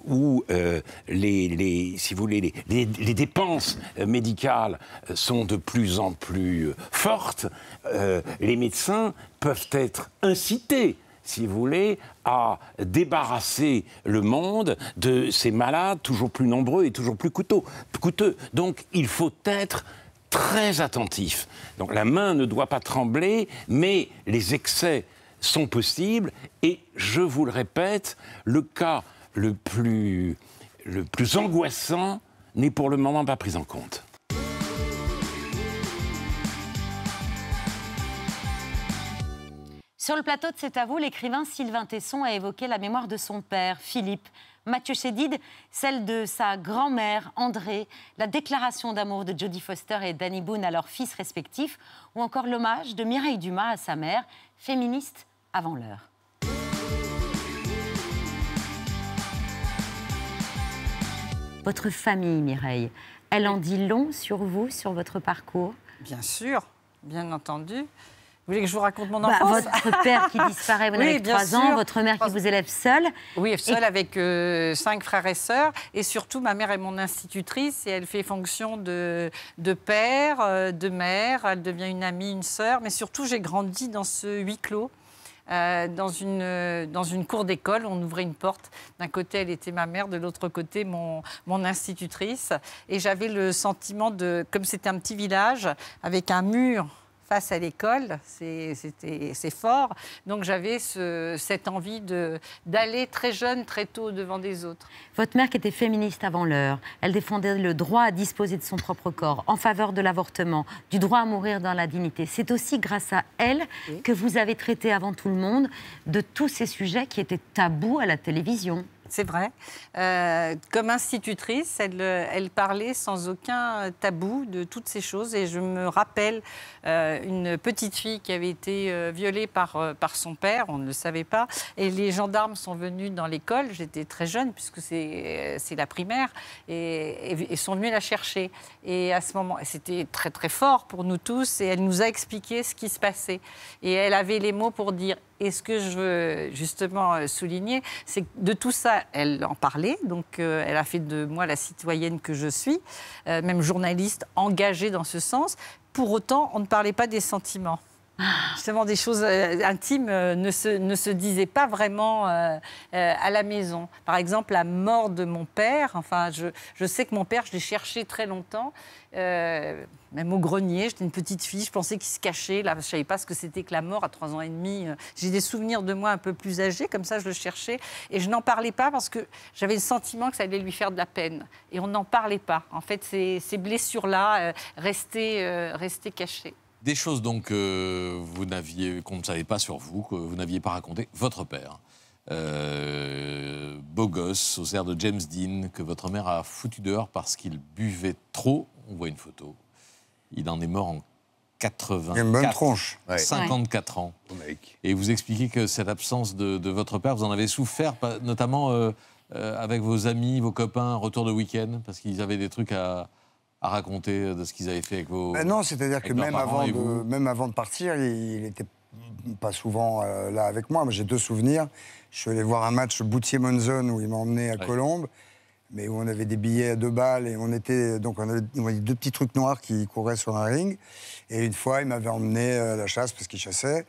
où euh, les, les, si vous voulez, les, les, dépenses médicales sont de plus en plus euh, fortes, euh, les médecins peuvent être incités si vous voulez, à débarrasser le monde de ces malades toujours plus nombreux et toujours plus coûteux. Donc il faut être très attentif. Donc la main ne doit pas trembler, mais les excès sont possibles et je vous le répète, le cas le plus, le plus angoissant n'est pour le moment pas pris en compte. Sur le plateau de cet à l'écrivain Sylvain Tesson a évoqué la mémoire de son père, Philippe, Mathieu Chédid, celle de sa grand-mère, André, la déclaration d'amour de Jodie Foster et Danny Boone à leurs fils respectifs, ou encore l'hommage de Mireille Dumas à sa mère, féministe avant l'heure. votre famille, Mireille. Elle en dit long sur vous, sur votre parcours Bien sûr, bien entendu. Vous voulez que je vous raconte mon bah, enfance Votre père qui disparaît, vous avez 3 ans, votre mère qui vous élève seule. Oui, seule avec euh, cinq frères et sœurs. Et surtout, ma mère est mon institutrice et elle fait fonction de, de père, euh, de mère, elle devient une amie, une sœur. Mais surtout, j'ai grandi dans ce huis clos. Euh, dans, une, euh, dans une cour d'école. On ouvrait une porte. D'un côté, elle était ma mère, de l'autre côté, mon, mon institutrice. Et j'avais le sentiment de, comme c'était un petit village, avec un mur face à l'école, c'est fort. Donc j'avais cette envie d'aller très jeune, très tôt devant des autres. Votre mère qui était féministe avant l'heure, elle défendait le droit à disposer de son propre corps, en faveur de l'avortement, du droit à mourir dans la dignité. C'est aussi grâce à elle que vous avez traité avant tout le monde de tous ces sujets qui étaient tabous à la télévision c'est vrai. Euh, comme institutrice, euh, elle, parlait sans aucun tabou de toutes ces choses. Et je me rappelle euh, une petite fille qui avait été violée par, par son père, on ne le savait pas. Et les gendarmes sont venus dans l'école, j'étais très jeune puisque c'est la primaire, et, sont venus la chercher. Et à ce moment, c'était très très fort pour nous tous. Et elle nous a expliqué ce qui se passait. Et elle avait les mots pour dire et ce que je veux justement euh, souligner, c'est que de tout ça, elle en parlait. Donc, euh, elle a fait de moi la citoyenne que je suis, euh, même journaliste engagée dans ce sens. Pour autant, on ne parlait pas des sentiments. Justement, des choses euh, intimes euh, ne se, disaient pas vraiment euh, à la maison. Par exemple, la mort de mon père. Enfin, je, sais que mon père, je l'ai cherché très longtemps. même au grenier, j'étais une petite fille, je pensais qu'il se cachait. je ne savais pas ce que c'était que la mort à trois ans et demi. J'ai des souvenirs de moi un peu plus âgés, comme ça je le cherchais. Et je n'en parlais pas parce que j'avais le sentiment que ça allait lui faire de la peine. Et on n'en parlait pas. En fait, ces, blessures-là restaient, restaient cachées. Des choses donc vous n'aviez, qu'on ne savait pas sur vous, que vous n'aviez pas raconté. Votre père, euh, beau gosse, aux airs de James Dean, que votre mère a foutu dehors parce qu'il buvait trop. On voit une photo. Il en est mort en 84, une bonne tronche. 54 ans. Et vous expliquez que cette absence de, votre père, vous en avez souffert, notamment euh, euh, avec vos amis, vos copains, retour de week-end, parce qu'ils avaient des trucs à, à raconter de ce qu'ils avaient fait avec vos. Ben non, c'est-à-dire que même avant, de, même avant de partir, il n'était pas souvent euh, là avec moi. Mais J'ai deux souvenirs. Je suis allé voir un match Boutier-Monzon où il m'a emmené à Colombe, Colombes, mais où on avait des billets à deux balles et on était. Donc on avait, deux petits trucs noirs qui couraient sur un ring. Et une fois, il m'avait emmené euh, à la chasse parce qu'il chassait.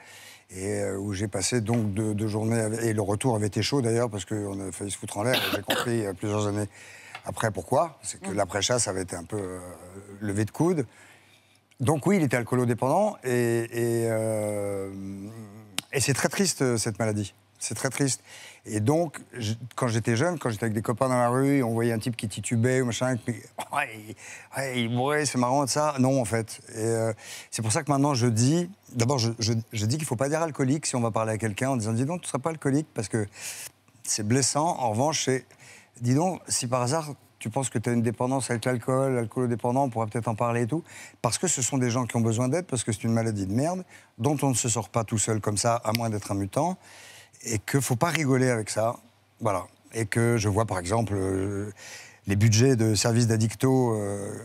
Et euh, où j'ai passé donc deux, journées. et le retour avait été chaud d'ailleurs parce qu'on a failli se foutre en l'air. J'ai compris il y a plusieurs années après, pourquoi C'est que mm. l'après-chasse avait été un peu euh, levé de coude. Donc oui, il était alcoolodépendant et, et, euh, et c'est très triste euh, cette maladie. C'est très triste. Et donc, quand j'étais jeune, quand j'étais avec des copains dans la rue, on voyait un type qui titubait ou machin, qui, il, mourait, c'est marrant, de ça. Non, en fait. c'est pour ça que maintenant, je dis, d'abord, je, je, dis qu'il ne faut pas dire alcoolique si on va parler à quelqu'un en disant, dis donc, tu ne seras pas alcoolique parce que c'est blessant. En revanche, c'est dis donc, si par hasard tu penses que tu as une dépendance avec l'alcool, l'alcoolodépendant, on pourrait peut-être en parler et tout, parce que ce sont des gens qui ont besoin d'aide, parce que c'est une maladie de merde, dont on ne se sort pas tout seul comme ça, à moins d'être un mutant, et que faut pas rigoler avec ça. Voilà. Et que je vois par exemple euh, les budgets de services d'addictos euh,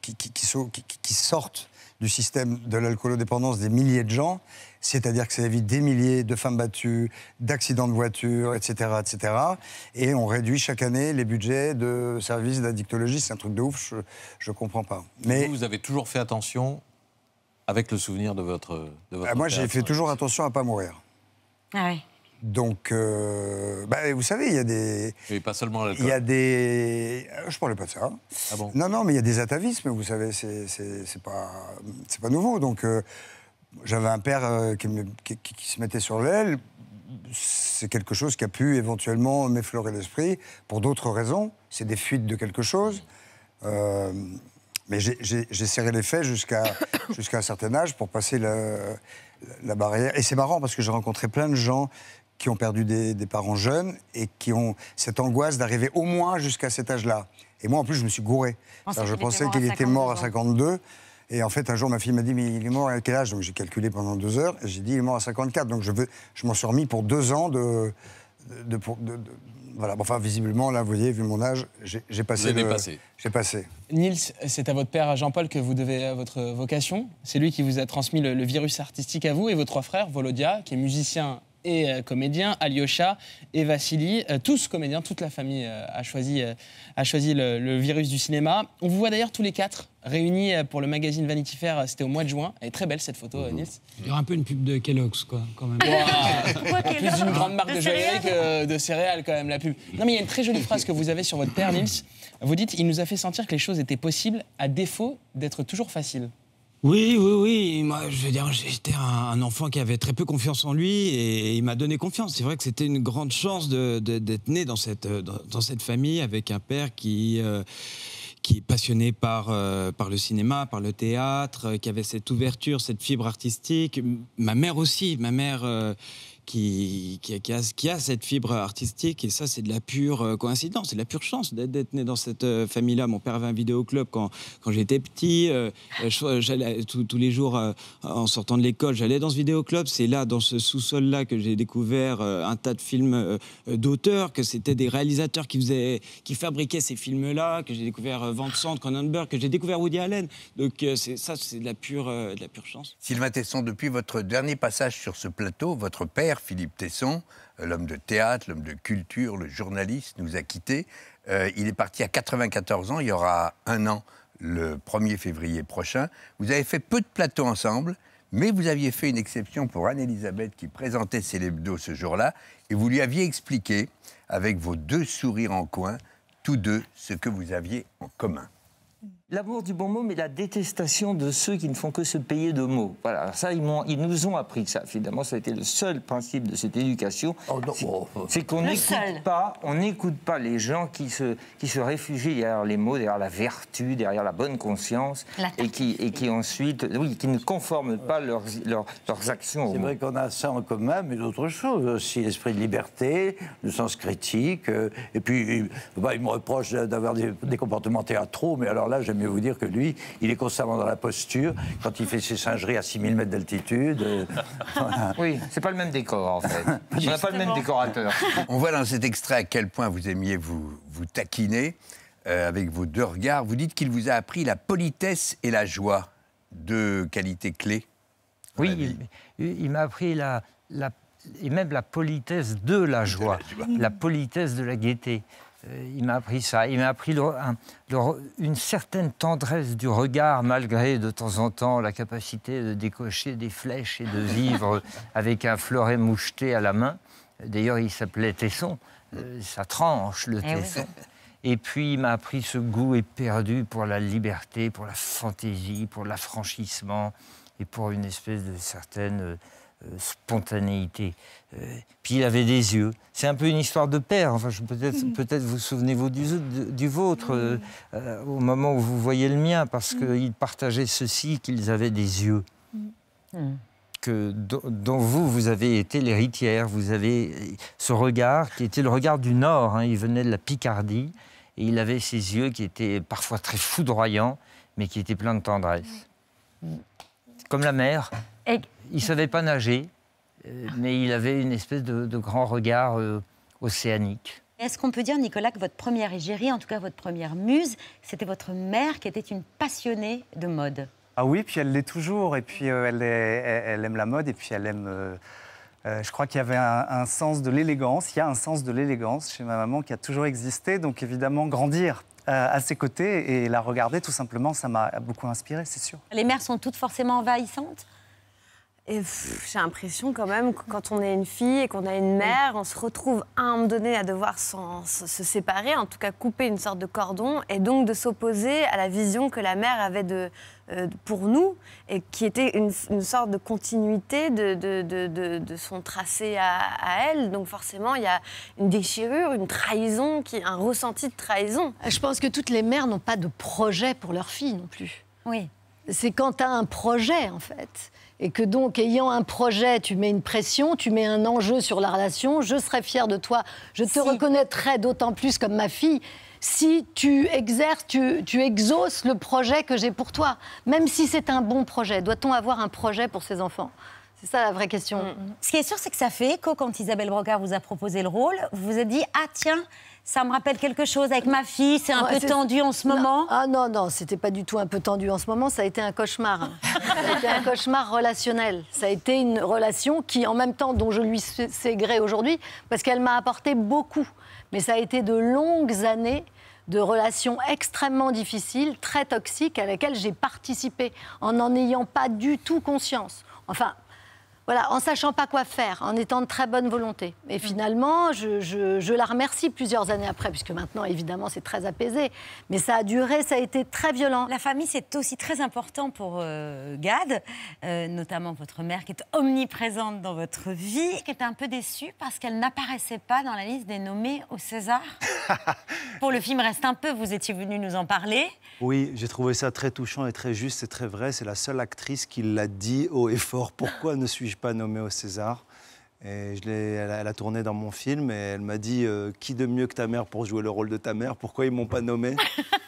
qui sortent du système de l'alcoolodépendance des milliers de gens c'est-à-dire que c'est la vie des milliers de femmes battues, d'accidents de voiture, etc., etc. Et on réduit chaque année les budgets de services d'addictologie. C'est un truc de ouf, je ne comprends pas. Mais vous, avez toujours fait attention avec le souvenir de votre. De ah, moi, j'ai fait euh, toujours attention à ne pas mourir. Ah oui. Donc, euh, bah, vous savez, il y a des. Et pas seulement l'alcool. Il y a des. Euh, je parlais pas de ça. Hein. Ah bon Non, non, mais il y a des atavismes, vous savez, c'est pas, pas nouveau. Donc, j'avais un père euh, qui, se mettait sur l'aile. C'est quelque chose qui a pu éventuellement m'effleurer l'esprit pour d'autres raisons. C'est des fuites de quelque chose. Euh, mais j'ai serré les faits jusqu'à un certain âge pour passer la, barrière. Et c'est marrant parce que j'ai rencontré plein de gens qui ont perdu des, des, parents jeunes et qui ont cette angoisse d'arriver au moins jusqu'à cet âge-là. Et moi, en plus, je me suis gouré. je pensais qu'il était mort à 52. Et en fait, un jour, ma fille m'a dit, mais il est mort à quel âge Donc j'ai calculé pendant deux heures, et j'ai dit, il est mort à 54. Donc je, je m'en suis remis pour deux ans de... de, voilà, enfin, visiblement, là, vous voyez, vu mon âge, j'ai passé. passé. J'ai passé. Niels, c'est à votre père, à Jean-Paul, que vous devez votre vocation. C'est lui qui vous a transmis le, le virus artistique à vous et vos trois frères, Volodia, qui est musicien et euh, comédien, Alyosha et Vassili, euh, tous comédiens, toute la famille euh, a choisi, a choisi le, virus du cinéma. On vous voit d'ailleurs tous les quatre réunis pour le magazine Vanity Fair, c'était au mois de juin. Elle est très belle cette photo, mmh. Nils. Il y aura un peu une pub de Kellogg's, quoi, quand même. plus une grande marque de, de céréales, quand même, la pub. Non, mais il y a une très jolie phrase que vous avez sur votre père, Nils. Vous dites Il nous a fait sentir que les choses étaient possibles à défaut d'être toujours faciles. Oui, oui, oui. Moi, je veux dire, j'étais un enfant qui avait très peu confiance en lui et il m'a donné confiance. C'est vrai que c'était une grande chance d'être de, né dans cette, euh, dans, cette famille avec un père qui. Euh, qui est passionné par, euh, par le cinéma, par le théâtre, qui avait cette ouverture, cette fibre artistique. Ma mère aussi, ma mère qui, a, cette fibre artistique. Et ça, c'est de la pure euh, coïncidence, c'est de la pure chance d'être né dans cette euh, famille-là. Mon père avait un vidéoclub quand, quand j'étais petit. Euh, tous, les jours, en sortant de l'école, j'allais dans ce vidéoclub. C'est là, dans ce sous-sol-là, que j'ai découvert un tas de films d'auteurs, que c'était des réalisateurs qui, qui fabriquaient ces films-là, que j'ai découvert Van Sant, Cronenberg, que j'ai découvert Woody Allen. Donc ça, c'est de, la pure, de la pure chance. Sylvain Tesson, depuis votre dernier passage sur ce plateau, votre père Philippe Tesson, euh, l'homme de théâtre, l'homme de culture, le journaliste, nous a quittés. Euh, il est parti à 94 ans, il y aura un an le 1er février prochain. Vous avez fait peu de plateaux ensemble, mais vous aviez fait une exception pour Anne-Elisabeth qui présentait Célébdo ce jour-là, et vous lui aviez expliqué, avec vos deux sourires en coin, tous deux, ce que vous aviez en commun l'amour du bon mot, mais la détestation de ceux qui ne font que se payer de mots. Voilà, ça, ils, ils, nous ont appris ça. Finalement, ça a été le seul principe de cette éducation. Oh oh, oh. c'est qu'on n'écoute pas, on n'écoute pas les gens qui se, qui se réfugient derrière les mots, derrière la vertu, derrière la bonne conscience, et, qui, et qui ensuite, oui, qui ne conforment pas leurs, leurs, leurs actions. C'est vrai qu'on a ça en commun, mais d'autres choses aussi, l'esprit de liberté, le sens critique, euh, et puis, euh, bah, ils me reprochent d'avoir des, comportements théâtraux, mais alors là, j'ai mieux vous dire que lui, il est constamment dans la posture quand il fait ses singeries à 6000 mètres d'altitude. Euh, oui, ce Oui, c'est pas le même décor en fait. On n'a pas le même décorateur. On voit dans cet extrait à quel point vous aimiez vous, vous taquiner euh, avec vos deux regards. Vous dites qu'il vous a appris la politesse et la joie, deux qualités clés. Oui, il, m'a appris la, la, et même la politesse de la, joie. la politesse de la gaieté. Euh, il m'a appris ça. Il m'a appris une certaine tendresse du regard, malgré de temps en temps la capacité de décocher des flèches et de vivre avec un fleuret moucheté à la main. D'ailleurs, il s'appelait Tesson. Euh, ça tranche, le eh Tesson. Et puis, il m'a appris ce goût éperdu pour la liberté, pour la fantaisie, pour l'affranchissement et pour une espèce de certaine euh, spontanéité. Euh, puis il avait des yeux. C'est un peu une histoire de père. Enfin, peut-être mm. peut-être vous souvenez-vous du, vôtre euh, au moment où vous voyez le mien, parce qu'il mm. qu'ils partageaient ceci, qu'ils avaient des yeux. Mm. Que, dont vous, vous avez été l'héritière. Vous avez ce regard qui était le regard du Nord. Hein. Il venait de la Picardie et il avait ces yeux qui étaient parfois très foudroyants, mais qui étaient pleins de tendresse. Comme la mer il savait pas nager, euh, mais il avait une espèce de, grand regard euh, océanique. Est-ce qu'on peut dire, Nicolas, que votre première égérie, en tout cas votre première muse, c'était votre mère qui était une passionnée de mode Ah oui, puis elle l'est toujours. Et puis euh, elle, aime la mode et puis elle aime. je crois qu'il y avait un, un sens de l'élégance. Il y a un sens de l'élégance chez ma maman qui a toujours existé. Donc évidemment, grandir à ses côtés et la regarder, tout simplement, ça m'a beaucoup inspiré, c'est sûr. Les mères sont toutes forcément envahissantes et j'ai l'impression quand même que quand on est une fille et qu'on a une mère, on se retrouve à un moment donné à devoir se, séparer, en tout cas couper une sorte de cordon, et donc de s'opposer à la vision que la mère avait de, euh, pour nous, et qui était une, sorte de continuité de, son tracé à, à, elle. Donc forcément, il y a une déchirure, une trahison, qui, un ressenti de trahison. Euh, je pense que toutes les mères n'ont pas de projet pour leur fille non plus. Oui. C'est quand tu as un projet, en fait et que donc, ayant un projet, tu mets une pression, tu mets un enjeu sur la relation, je serais fière de toi, je te reconnaîtrais reconnaîtrai d'autant plus comme ma fille si tu exerces, tu, tu exauces le projet que j'ai pour toi, même si c'est un bon projet. Doit-on avoir un projet pour ses enfants c'est ça la vraie question. Mm. Ce qui est sûr, c'est que ça fait écho quand Isabelle Brocard vous a proposé le rôle. Vous vous êtes dit, ah tiens, ça me rappelle quelque chose avec ma fille. C'est un peu tendu en ce moment. Ah non, non, c'était pas du tout un peu tendu en ce moment. Ça a été un cauchemar. C'était un cauchemar relationnel. Ça a été une relation qui, en même temps, dont je lui sais gré aujourd'hui, parce qu'elle m'a apporté beaucoup. Mais ça a été de longues années de relations extrêmement difficiles, très toxiques, à laquelle j'ai participé, en n'en ayant pas du tout conscience. Enfin, voilà, en sachant pas quoi faire, en étant de très bonne volonté. Et mm. finalement, je, la remercie plusieurs années après, puisque maintenant, évidemment, c'est très apaisé. Mais ça a duré, ça a été très violent. La famille, c'est aussi très important pour euh, Gad, euh, notamment votre mère qui est omniprésente dans votre vie, qui est un peu déçue parce qu'elle n'apparaissait pas dans la liste des nommés au César. pour le film Reste un peu, vous étiez venu nous en parler. Oui, j'ai trouvé ça très touchant et très juste et très vrai. C'est la seule actrice qui l'a dit haut et fort. Pourquoi ne suis-je suis pas nommé au César. Et je elle, a, elle, a, tourné dans mon film et elle m'a dit euh, Qui de mieux que ta mère pour jouer le rôle de ta mère Pourquoi ils m'ont pas nommé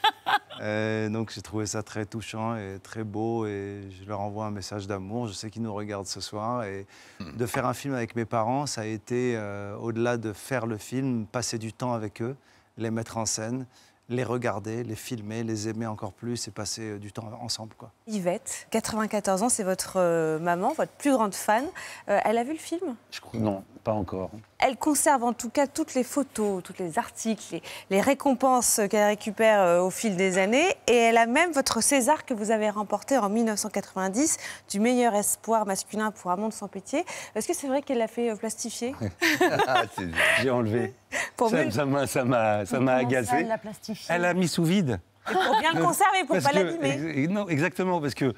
euh, Donc j'ai trouvé ça très touchant et très beau et je leur envoie un message d'amour. Je sais qu'ils nous regardent ce soir. Et hmm. de faire un film avec mes parents, ça a été, euh, au-delà de faire le film, passer du temps avec eux, les mettre en scène les regarder, les filmer, les aimer encore plus et passer euh, du temps ensemble. Quoi. Yvette, 94 ans, c'est votre euh, maman, votre plus grande fan. Euh, elle a vu le film Je crois. Non, pas encore. Elle conserve en tout cas toutes les photos, tous les articles, les, récompenses qu'elle récupère euh, au fil des années. Et elle a même votre César que vous avez remporté en 1990 du meilleur espoir masculin pour un monde sans pitié. Est-ce que c'est vrai qu'elle l'a fait euh, plastifier ah, J'ai enlevé. ça m'a ça, agacé. elle l'a a mis sous vide. pour bien le conserver, pour ne pas l'abîmer. Non, exactement, parce que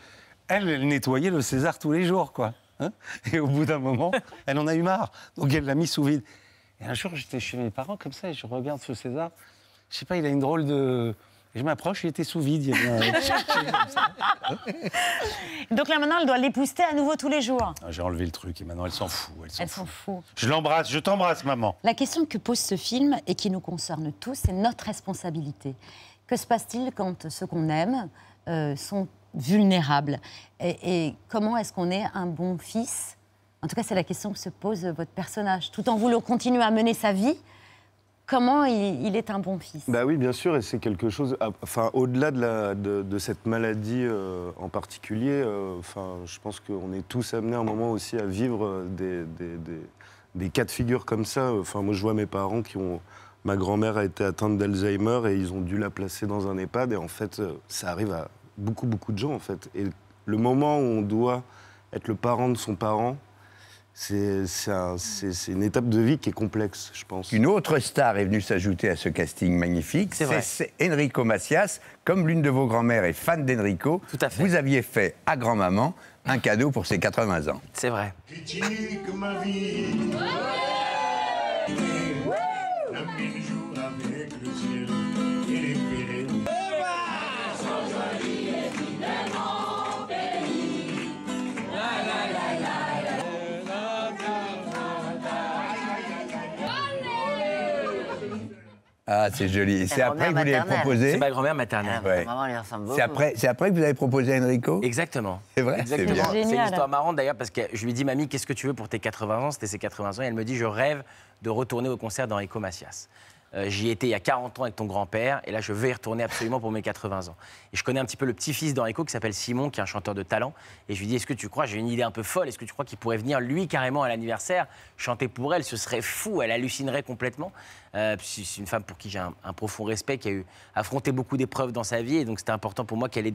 elle nettoyait le César tous les jours, quoi. Hein. et au bout d'un moment, elle en a eu marre. Donc elle l'a mis sous vide. Et un jour, j'étais chez mes parents comme ça, et je regarde ce César. Je sais pas, il a une drôle de. Je m'approche, il était sous vide. Il Donc là maintenant, elle doit l'épouster à nouveau tous les jours. Ah, j'ai enlevé le truc et maintenant elle s'en fout. Elle s'en fout. Je l'embrasse, je t'embrasse, maman. La question que pose ce film et qui nous concerne tous, c'est notre responsabilité. Que se passe-t-il quand ceux qu'on aime euh, sont vulnérable. Et, comment est-ce qu'on est un bon fils En tout cas, c'est la question que se pose votre personnage. Tout en voulant continuer à mener sa vie, comment il, est un bon fils. Bah oui, bien sûr, et c'est quelque chose. Ah, enfin, au-delà de, cette maladie euh, en particulier, euh, enfin, je pense qu'on est tous amenés à un moment aussi à vivre euh, des, des, cas de figure comme ça. Enfin, moi, je vois mes parents qui ont. Ma grand-mère a été atteinte d'Alzheimer et ils ont dû la placer dans un EHPAD. Et en fait, ça arrive à, beaucoup, beaucoup de gens, en fait. Et le moment où on doit être le parent de son parent, c'est c'est une étape de vie qui est complexe, je pense. Une autre star est venue s'ajouter à ce casting magnifique. C'est Enrico Macias. Comme l'une de vos grand-mères est fan d'Enrico, vous aviez fait à grand-maman un cadeau pour ses 80 ans. C'est vrai. ma vie. avec le ciel. Ah, c'est joli. C'est après que vous l'avez proposé. C'est ma grand-mère maternelle. Ah, c'est après, que vous avez proposé à Enrico Exactement. C'est vrai C'est une histoire marrante d'ailleurs parce que je lui dis, mamie, qu'est-ce que tu veux pour tes 80 ans C'était ses 80 ans. Et elle me dit, je rêve de retourner au concert d'Enrico Macias. Euh, j'y étais il y a 40 ans avec ton grand-père, et là je veux y retourner absolument pour mes 80 ans. Et je connais un petit peu le petit-fils d'Enrico qui s'appelle Simon, qui est un chanteur de talent. Et je lui dis Est-ce que tu crois, j'ai une idée un peu folle, est-ce que tu crois qu'il pourrait venir lui carrément à l'anniversaire, chanter pour elle Ce serait fou, elle hallucinerait complètement. Euh, c'est une femme pour qui j'ai un, profond respect, qui a eu affronté beaucoup d'épreuves dans sa vie. Et donc, c'était important pour moi qu'elle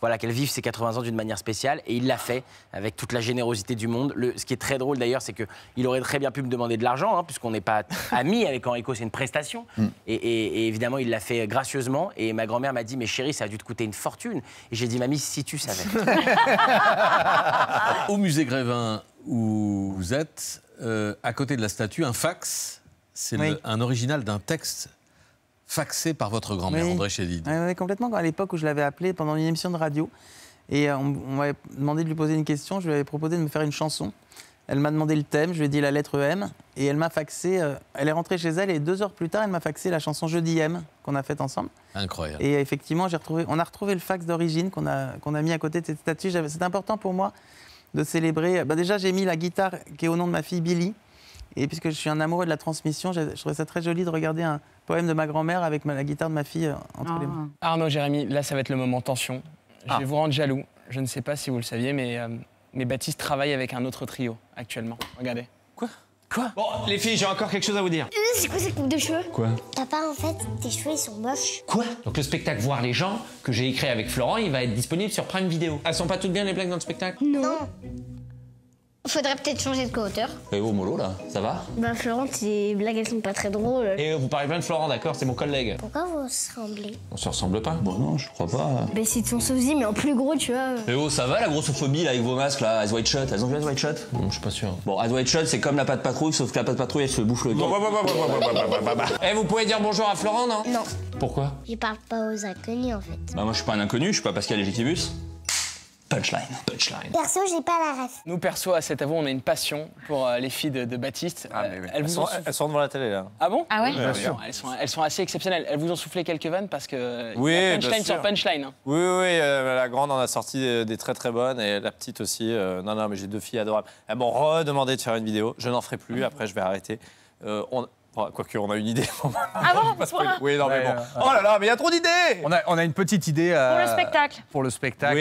voilà, qu'elle vive ses 80 ans d'une manière spéciale. Et il l'a fait avec toute la générosité du monde. ce qui est très drôle d'ailleurs, c'est qu'il aurait très bien pu me demander de l'argent, hein, puisqu'on n'est pas amis avec Enrico, c'est une prestation. Mm. Et, évidemment, il l'a fait gracieusement. Et ma grand-mère m'a dit Mais chérie, ça a dû te coûter une fortune. Et j'ai dit Mamie, si tu savais. Au musée Grévin où vous êtes, euh, à côté de la statue, un fax c'est un original d'un texte faxé par votre grand-mère, André Chédid. Oui, complètement. À l'époque où je l'avais appelé pendant une émission de radio, et euh, on, m'avait demandé de lui poser une question, je lui avais proposé de me faire une chanson. Elle m'a demandé le thème, je lui ai dit la lettre M, et elle m'a faxé. Euh, elle est rentrée chez elle, et deux heures plus tard, elle m'a faxé la chanson Jeudi M qu'on a faite ensemble. Incroyable. Et effectivement, j'ai retrouvé, on a retrouvé le fax d'origine qu'on a, qu'on a mis à côté de cette statue. C'est important pour moi de célébrer. Bah déjà, j'ai mis la guitare qui est au nom de ma fille Billy. Et puisque je suis un amoureux de la transmission, je, trouvais ça très joli de regarder un poème de ma grand-mère avec la guitare de ma fille euh, entre les mains. Ah. Arnaud, Jérémy, là, ça va être le moment tension. Je ah. vais vous rendre jaloux. Je ne sais pas si vous le saviez, mais, euh, mais Baptiste travaille avec un autre trio actuellement. Regardez. Quoi Quoi Bon, les filles, j'ai encore quelque chose à vous dire. C'est quoi cette coupe de cheveux Quoi T'as pas en fait, tes cheveux ils sont moches. Quoi Donc le spectacle Voir les gens que j'ai écrit avec Florent, il va être disponible sur Prime Vidéo. Ah, Elles sont pas toutes bien les blagues dans le spectacle non. Faudrait peut-être changer de co-auteur. Et au mollo là, ça va Bah Florent, tes blagues elles sont pas très drôles. Et euh, vous parlez bien de Florent, d'accord C'est mon collègue. Pourquoi vous ressemblez On se ressemble pas Bon bah non, je crois pas. Bah c'est ton sosie mais en plus gros, tu vois. Et oh, ça va la grossophobie là avec vos masques là, As White Shot Elles ont vu As White Shot Non, hum, je suis pas sûr. Bon, As White Shot c'est comme la patte patrouille sauf que la patte patrouille elle se bouffe le dos. Eh vous pouvez dire bonjour à Florent, non Non. Pourquoi Je parle pas aux inconnus en fait. Bah moi je suis pas un inconnu, je suis pas Pascal Légitibus. Punchline. Punchline. Perso, j'ai pas la ref. Nous, perso, à cet avou, on a une passion pour euh, les filles de, Baptiste. Ah, euh, elles, sont, devant la télé, là. Ah bon Ah ouais Elles sont, assez exceptionnelles. Elles vous ont soufflé quelques vannes parce que. Oui, punchline sur punchline. Hein. Oui, oui. Euh, la grande en a sorti des, très très bonnes et la petite aussi. non, non, mais j'ai deux filles adorables. Elles m'ont redemandé de faire une vidéo. Je n'en ferai plus. Après, je vais arrêter. On... Quoique, on a une idée. Ah bon Oui, énormément. Euh, oh là là, mais il y a trop d'idées On a, une petite idée. Euh, pour le spectacle. Pour le spectacle.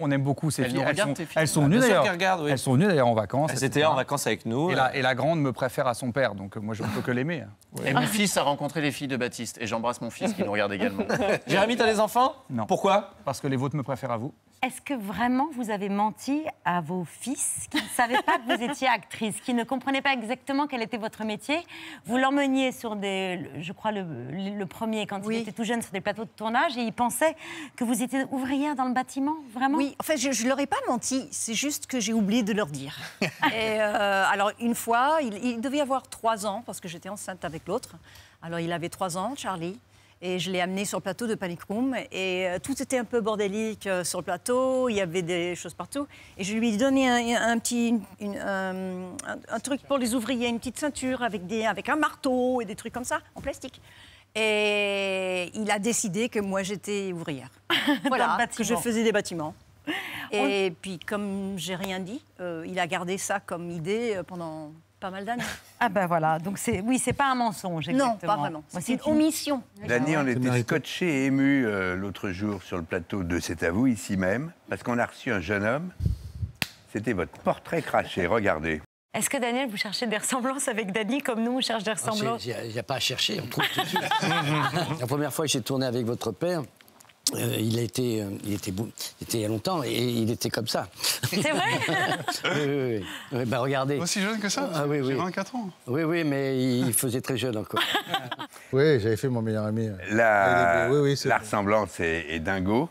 on, aime beaucoup ces Elles filles. elles sont venues d'ailleurs. Elles sont venues d'ailleurs en vacances. Elles étaient en vacances avec nous. Et la, grande me préfère à son père, donc euh, moi je ne peux que l'aimer. Et mon fils a rencontré les filles de Baptiste. Et j'embrasse mon fils qui nous regarde également. Jérémy, as des enfants Non. Pourquoi Parce que les vôtres me préfèrent à vous. Est-ce que vraiment vous avez menti à vos fils qui ne savaient pas que vous étiez actrice, qui ne comprenaient pas exactement quel était votre métier Vous l'emmeniez sur des, je crois le, premier quand il était tout jeune, sur des plateaux de tournage et ils pensaient que vous étiez ouvrière dans le bâtiment, vraiment Oui, en fait, je ne leur ai pas menti, c'est juste que j'ai oublié de leur dire. Euh, alors une fois, il, il devait avoir trois ans parce que j'étais enceinte avec l'autre. Alors il avait trois ans, Charlie. Et je l'ai amené sur le plateau de Panic Room. Et euh, tout était un peu bordélique euh, sur le plateau. Il y avait des choses partout. Et je lui ai donné un, petit euh, un, truc pour les ouvriers, une petite ceinture avec, des, avec un marteau et des trucs comme ça, en plastique. Et il a décidé que moi, j'étais ouvrière. voilà, que je faisais des bâtiments. Et puis, comme j'ai rien dit, il a gardé ça comme idée pendant pas mal d'années. Ah ben voilà, donc c'est oui, c'est pas un mensonge exactement. Non, pas vraiment. C'est une omission. Dany, on était scotché et ému euh, l'autre jour sur le plateau de C'est à vous ici même parce qu'on a reçu un jeune homme. C'était votre portrait craché, regardez. Est-ce que Daniel, vous cherchez des ressemblances avec Dany comme nous, on cherche des ah, ressemblances Il n'y a, pas à chercher, on trouve tout La première fois j'ai tourné avec votre père, euh, il, euh, il, était il était il y a longtemps et il était comme ça. C'est vrai Oui, oui, oui. Bah, regardez. Aussi jeune que ça ah, oui, oui. 24 ans. Oui, oui, mais il faisait très jeune encore. oui, j'avais fait mon meilleur ami. La, ah, La ressemblance est, est dingo.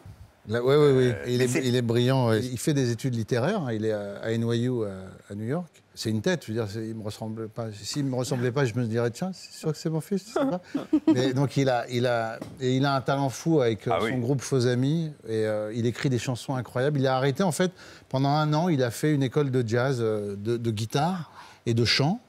Oui, oui, oui. Il, est, brillant. Il fait des études littéraires. Hein. Il est à, NYU, à, New York. C'est une tête. Je veux dire, il me ressemble pas. S'il me ressemblait pas, je me dirais tiens, c'est sûr que c'est mon fils. donc il a, il a, il a un talent fou avec ah euh, son groupe Faux Amis. Et euh, il écrit des chansons incroyables. Il a arrêté en fait pendant un an. Il a fait une école de jazz, euh, de, de guitare et de chant.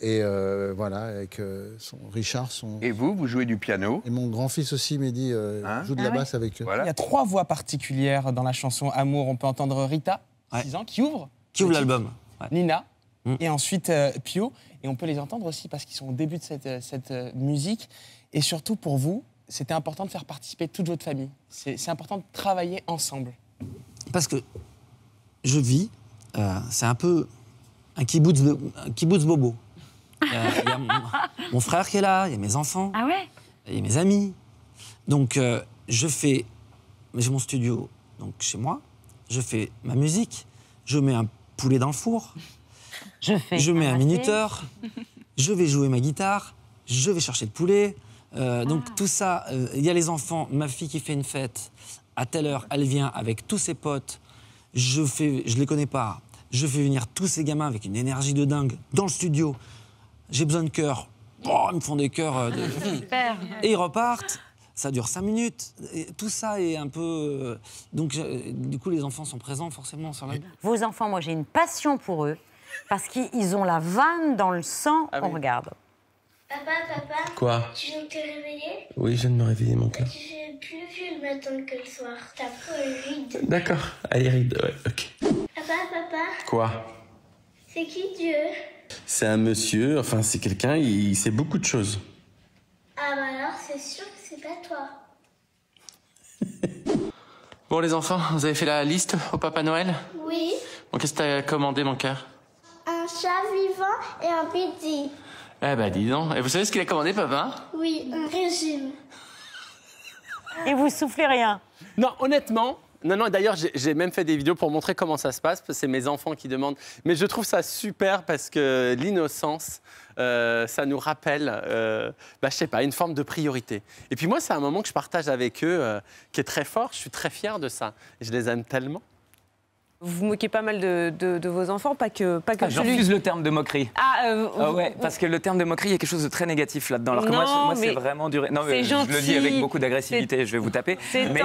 Et euh, voilà, avec son Richard, son. Et vous, vous jouez du piano Et mon grand-fils aussi, Mehdi, dit, euh, hein joue de la ah basse avec eux. Il y a trois voix particulières dans la chanson Amour. On peut entendre Rita, 6 ans, qui ouvre. Qui ouvre l'album. Nina, mm. et ensuite euh, Pio. Et on peut les entendre aussi parce qu'ils sont au début de cette, cette musique. Et surtout pour vous, c'était important de faire participer toute votre famille. C'est important de travailler ensemble. Parce que je vis, c'est un peu un kibbutz, un kibbutz bobo. Euh, il y a, mon, frère qui est là, il y a mes enfants, ah il y a mes amis. Donc, euh, je fais. J'ai mon studio donc chez moi, je fais ma musique, je mets un poulet dans le four, je, fais je mets un minuteur, je vais jouer ma guitare, je vais chercher le poulet. Euh, donc ah. tout ça, il y a les enfants, ma fille qui fait une fête, à telle heure, elle vient avec tous ses potes, je ne je les connais pas, je fais venir tous ces gamins avec une énergie de dingue dans le studio, j'ai besoin de cœur. Oh, ils me font des cœurs. Euh, de... Et ils repartent. Ça dure cinq minutes. tout ça est un peu. Euh, donc, euh, du coup, les enfants sont présents forcément sur la. Vos enfants, moi, j'ai une passion pour eux parce qu'ils ont la vanne dans le sang. Ah On regarde. Papa, papa. Quoi Tu viens de te réveiller Oui, je viens de me réveiller, mon cœur. J'ai plus vu le matin que le soir. T'as peau est ride. D'accord, elle ah, ride, ouais, ok. Papa, papa. Quoi C'est qui Dieu c'est un monsieur, enfin c'est quelqu'un, il, sait beaucoup de choses. Ah bah alors c'est sûr que c'est pas toi. bon les enfants, vous avez fait la liste au Papa Noël Oui. Bon qu'est-ce que t'as commandé mon cœur Un chat vivant et un petit. Eh bah dis donc, et vous savez ce qu'il a commandé papa Oui, un régime. Et vous soufflez rien Non, honnêtement, non, non, d'ailleurs, j'ai même fait des vidéos pour montrer comment ça se passe, c'est mes enfants qui demandent. Mais je trouve ça super parce que l'innocence, euh, ça nous rappelle, euh, bah, sais pas, une forme de priorité. Et puis moi, c'est un moment que je partage avec eux euh, qui est très fort, je suis très fier de ça. Je les aime tellement. Vous moquez pas mal de, vos enfants, pas que, pas que ah, le terme de moquerie. Ah, euh, ah, ouais, parce que le terme de moquerie, il y a quelque chose de très négatif là-dedans. Alors que moi, c'est vraiment duré. Non, mais je le dis avec beaucoup d'agressivité, je vais vous taper. C'est mais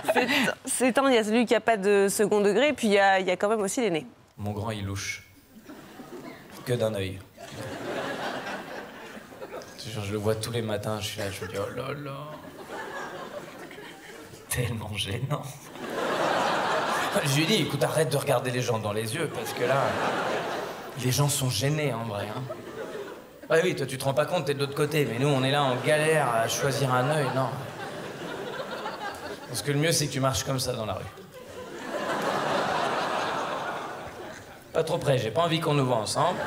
c'est temps, il y a celui qui n'a pas de second degré, puis il y a, y a quand même aussi l'aîné. Mon grand, il louche. Que d'un œil. je le vois tous les matins, je suis là, je me dis, oh là là. Tellement gênant. Je lui ai dit, écoute, arrête de regarder les gens dans les yeux, parce que là, les gens sont gênés en vrai. Hein. oui, toi tu te rends pas compte, t'es de l'autre côté, mais nous on est là en galère à choisir un œil, non. Parce que le mieux c'est que tu marches comme ça dans la rue. Pas trop près, j'ai pas envie qu'on nous voit ensemble.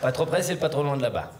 Pas trop près, c'est pas trop loin de là-bas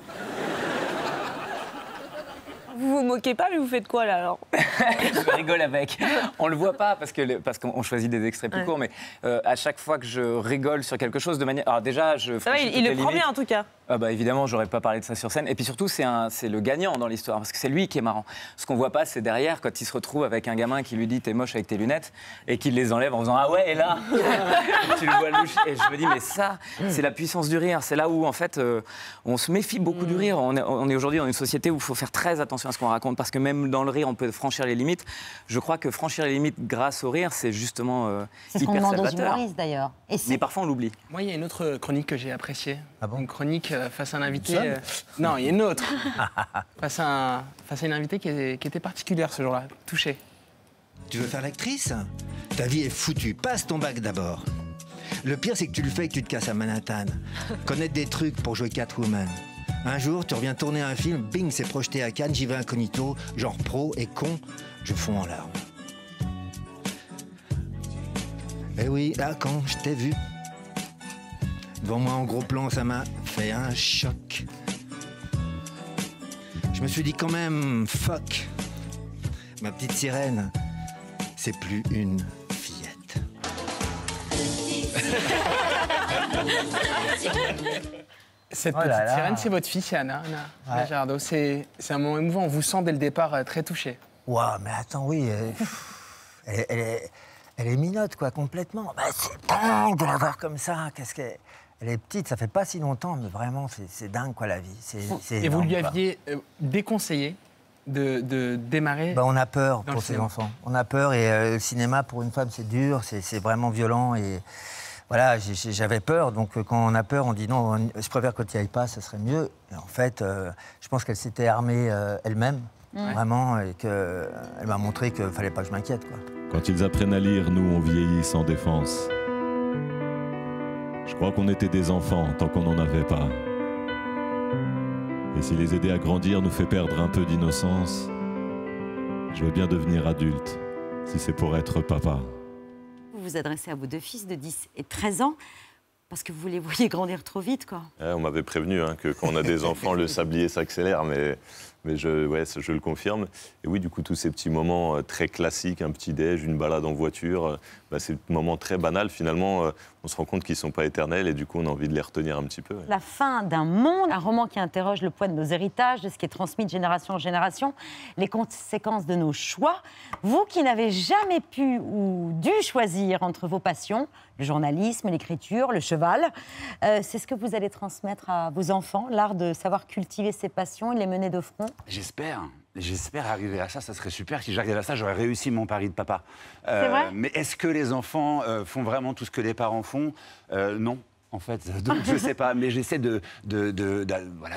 vous vous moquez pas, mais vous faites quoi là alors Je rigole avec. On le voit pas parce que parce qu'on choisit des extraits plus courts, mais euh, à chaque fois que je rigole sur quelque chose de manière, alors déjà je. Ça va, il le prend bien en tout cas évidemment ah bah, Évidemment, j'aurais pas parlé de ça sur scène. Et puis surtout, c'est le gagnant dans l'histoire, parce que c'est lui qui est marrant. Ce qu'on voit pas, c'est derrière, quand il se retrouve avec un gamin qui lui dit T'es moche avec tes lunettes, et qu'il les enlève en faisant Ah ouais, et là Tu le vois louche. Et je me dis Mais ça, c'est la puissance du rire. C'est là où, en fait, euh, on se méfie beaucoup du mm. rire. On est, aujourd'hui dans une société où il faut faire très attention à ce qu'on raconte, parce que même dans le rire, on peut franchir les limites. Je crois que franchir les limites grâce au rire, c'est justement euh, C'est ce qu'on demande aux humoristes, d'ailleurs. Mais parfois, on l'oublie. Moi, il y a une autre chronique que j'ai appréciée. Ah bon chronique euh, face à un invité. Euh, non, il y a une autre. face, à un... face à une invitée qui, était particulière ce jour-là, touchée. Tu veux faire l'actrice Ta vie est foutue. Passe ton bac d'abord. Le pire, c'est que tu le fais et que tu te casses à Manhattan. Connaître des trucs pour jouer Catwoman. Un jour, tu reviens tourner un film, bing, c'est projeté à Cannes, j'y vais incognito, genre pro et con, je fonds en larmes. Eh oui, là, ah, quand je t'ai vu, devant moi en gros plan, ça m'a fait un choc. Je me suis dit quand même, fuck, ma petite sirène, c'est plus une fillette. Cette oh petite sirène, c'est votre fille, c'est Anna, Anna C'est, un moment émouvant. On vous sent dès le départ euh, très touché. Waouh, mais attends, oui. Euh, elle, est, elle, minote, quoi, complètement. Bah, c'est dingue de la voir comme ça. Qu'est-ce qu'elle. Elle est petite, ça fait pas si longtemps, mais vraiment, c'est dingue quoi la vie. Et vous lui aviez euh, déconseillé de, démarrer bah, On a peur pour ses enfants. On a peur et euh, le cinéma, pour une femme, c'est dur, c'est vraiment violent. Et voilà, j'avais peur. Donc euh, quand on a peur, on dit non, je préfère que tu n'y ailles pas, ça serait mieux. Et en fait, je pense qu'elle s'était armée elle-même, vraiment, et qu'elle m'a montré qu'il fallait pas que je m'inquiète. quoi. Quand ils apprennent à lire, nous, on vieillit sans défense. Je crois qu'on était des enfants tant qu'on n'en avait pas. Et si les aider à grandir nous fait perdre un peu d'innocence, je veux bien devenir adulte, si c'est pour être papa. Vous vous adressez à vos deux fils de 10 et 13 ans, parce que vous les voyez grandir trop vite, quoi. Eh, on m'avait prévenu hein, que quand on a des enfants, le sablier s'accélère, mais mais je, ouais, je le confirme. Et oui, du coup, tous ces petits moments euh, très classiques, un petit déj, une balade en voiture, euh, bah, ces moments très banals, finalement, euh, on se rend compte qu'ils ne sont pas éternels et du coup, on a envie de les retenir un petit peu. La fin d'un monde, un roman qui interroge le poids de nos héritages, de ce qui est transmis de génération en génération, les conséquences de nos choix. Vous qui n'avez jamais pu ou dû choisir entre vos passions, le journalisme, l'écriture, le cheval, c'est ce que vous allez transmettre à vos enfants, l'art de savoir cultiver ses passions et les mener de front J'espère. J'espère arriver à ça, ça serait super. Si j'arrivais à ça, j'aurais réussi mon pari de papa. Euh, mais est-ce que les enfants euh, font vraiment tout ce que les parents font euh, Non. En fait, donc je sais pas, mais j'essaie de, de, de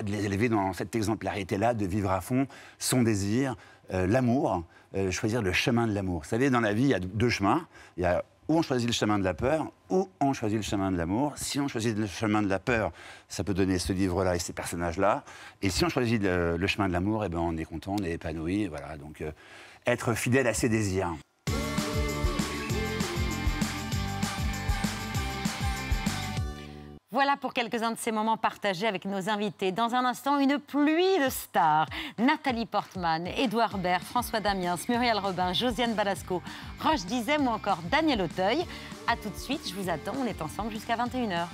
les élever dans cette exemplarité-là, de vivre à fond son désir, l'amour, choisir le chemin de l'amour. Vous savez, dans la vie, il y a deux chemins. Il y a ou on choisit le chemin de la peur, ou on choisit le chemin de l'amour. Si on choisit le chemin de la peur, ça peut donner ce livre-là et ces personnages-là. Et si on choisit le, chemin de l'amour, eh ben on est content, on est épanoui. Voilà, donc euh, être fidèle à ses désirs. Voilà pour quelques-uns de ces moments partagés avec nos invités. Dans un instant, une pluie de stars. Nathalie Portman, Édouard Baird, François Damiens, Muriel Robin, Josiane Balasco, Roche Dizem ou encore Daniel Auteuil. A tout de suite, je vous attends, on est ensemble jusqu'à 21h.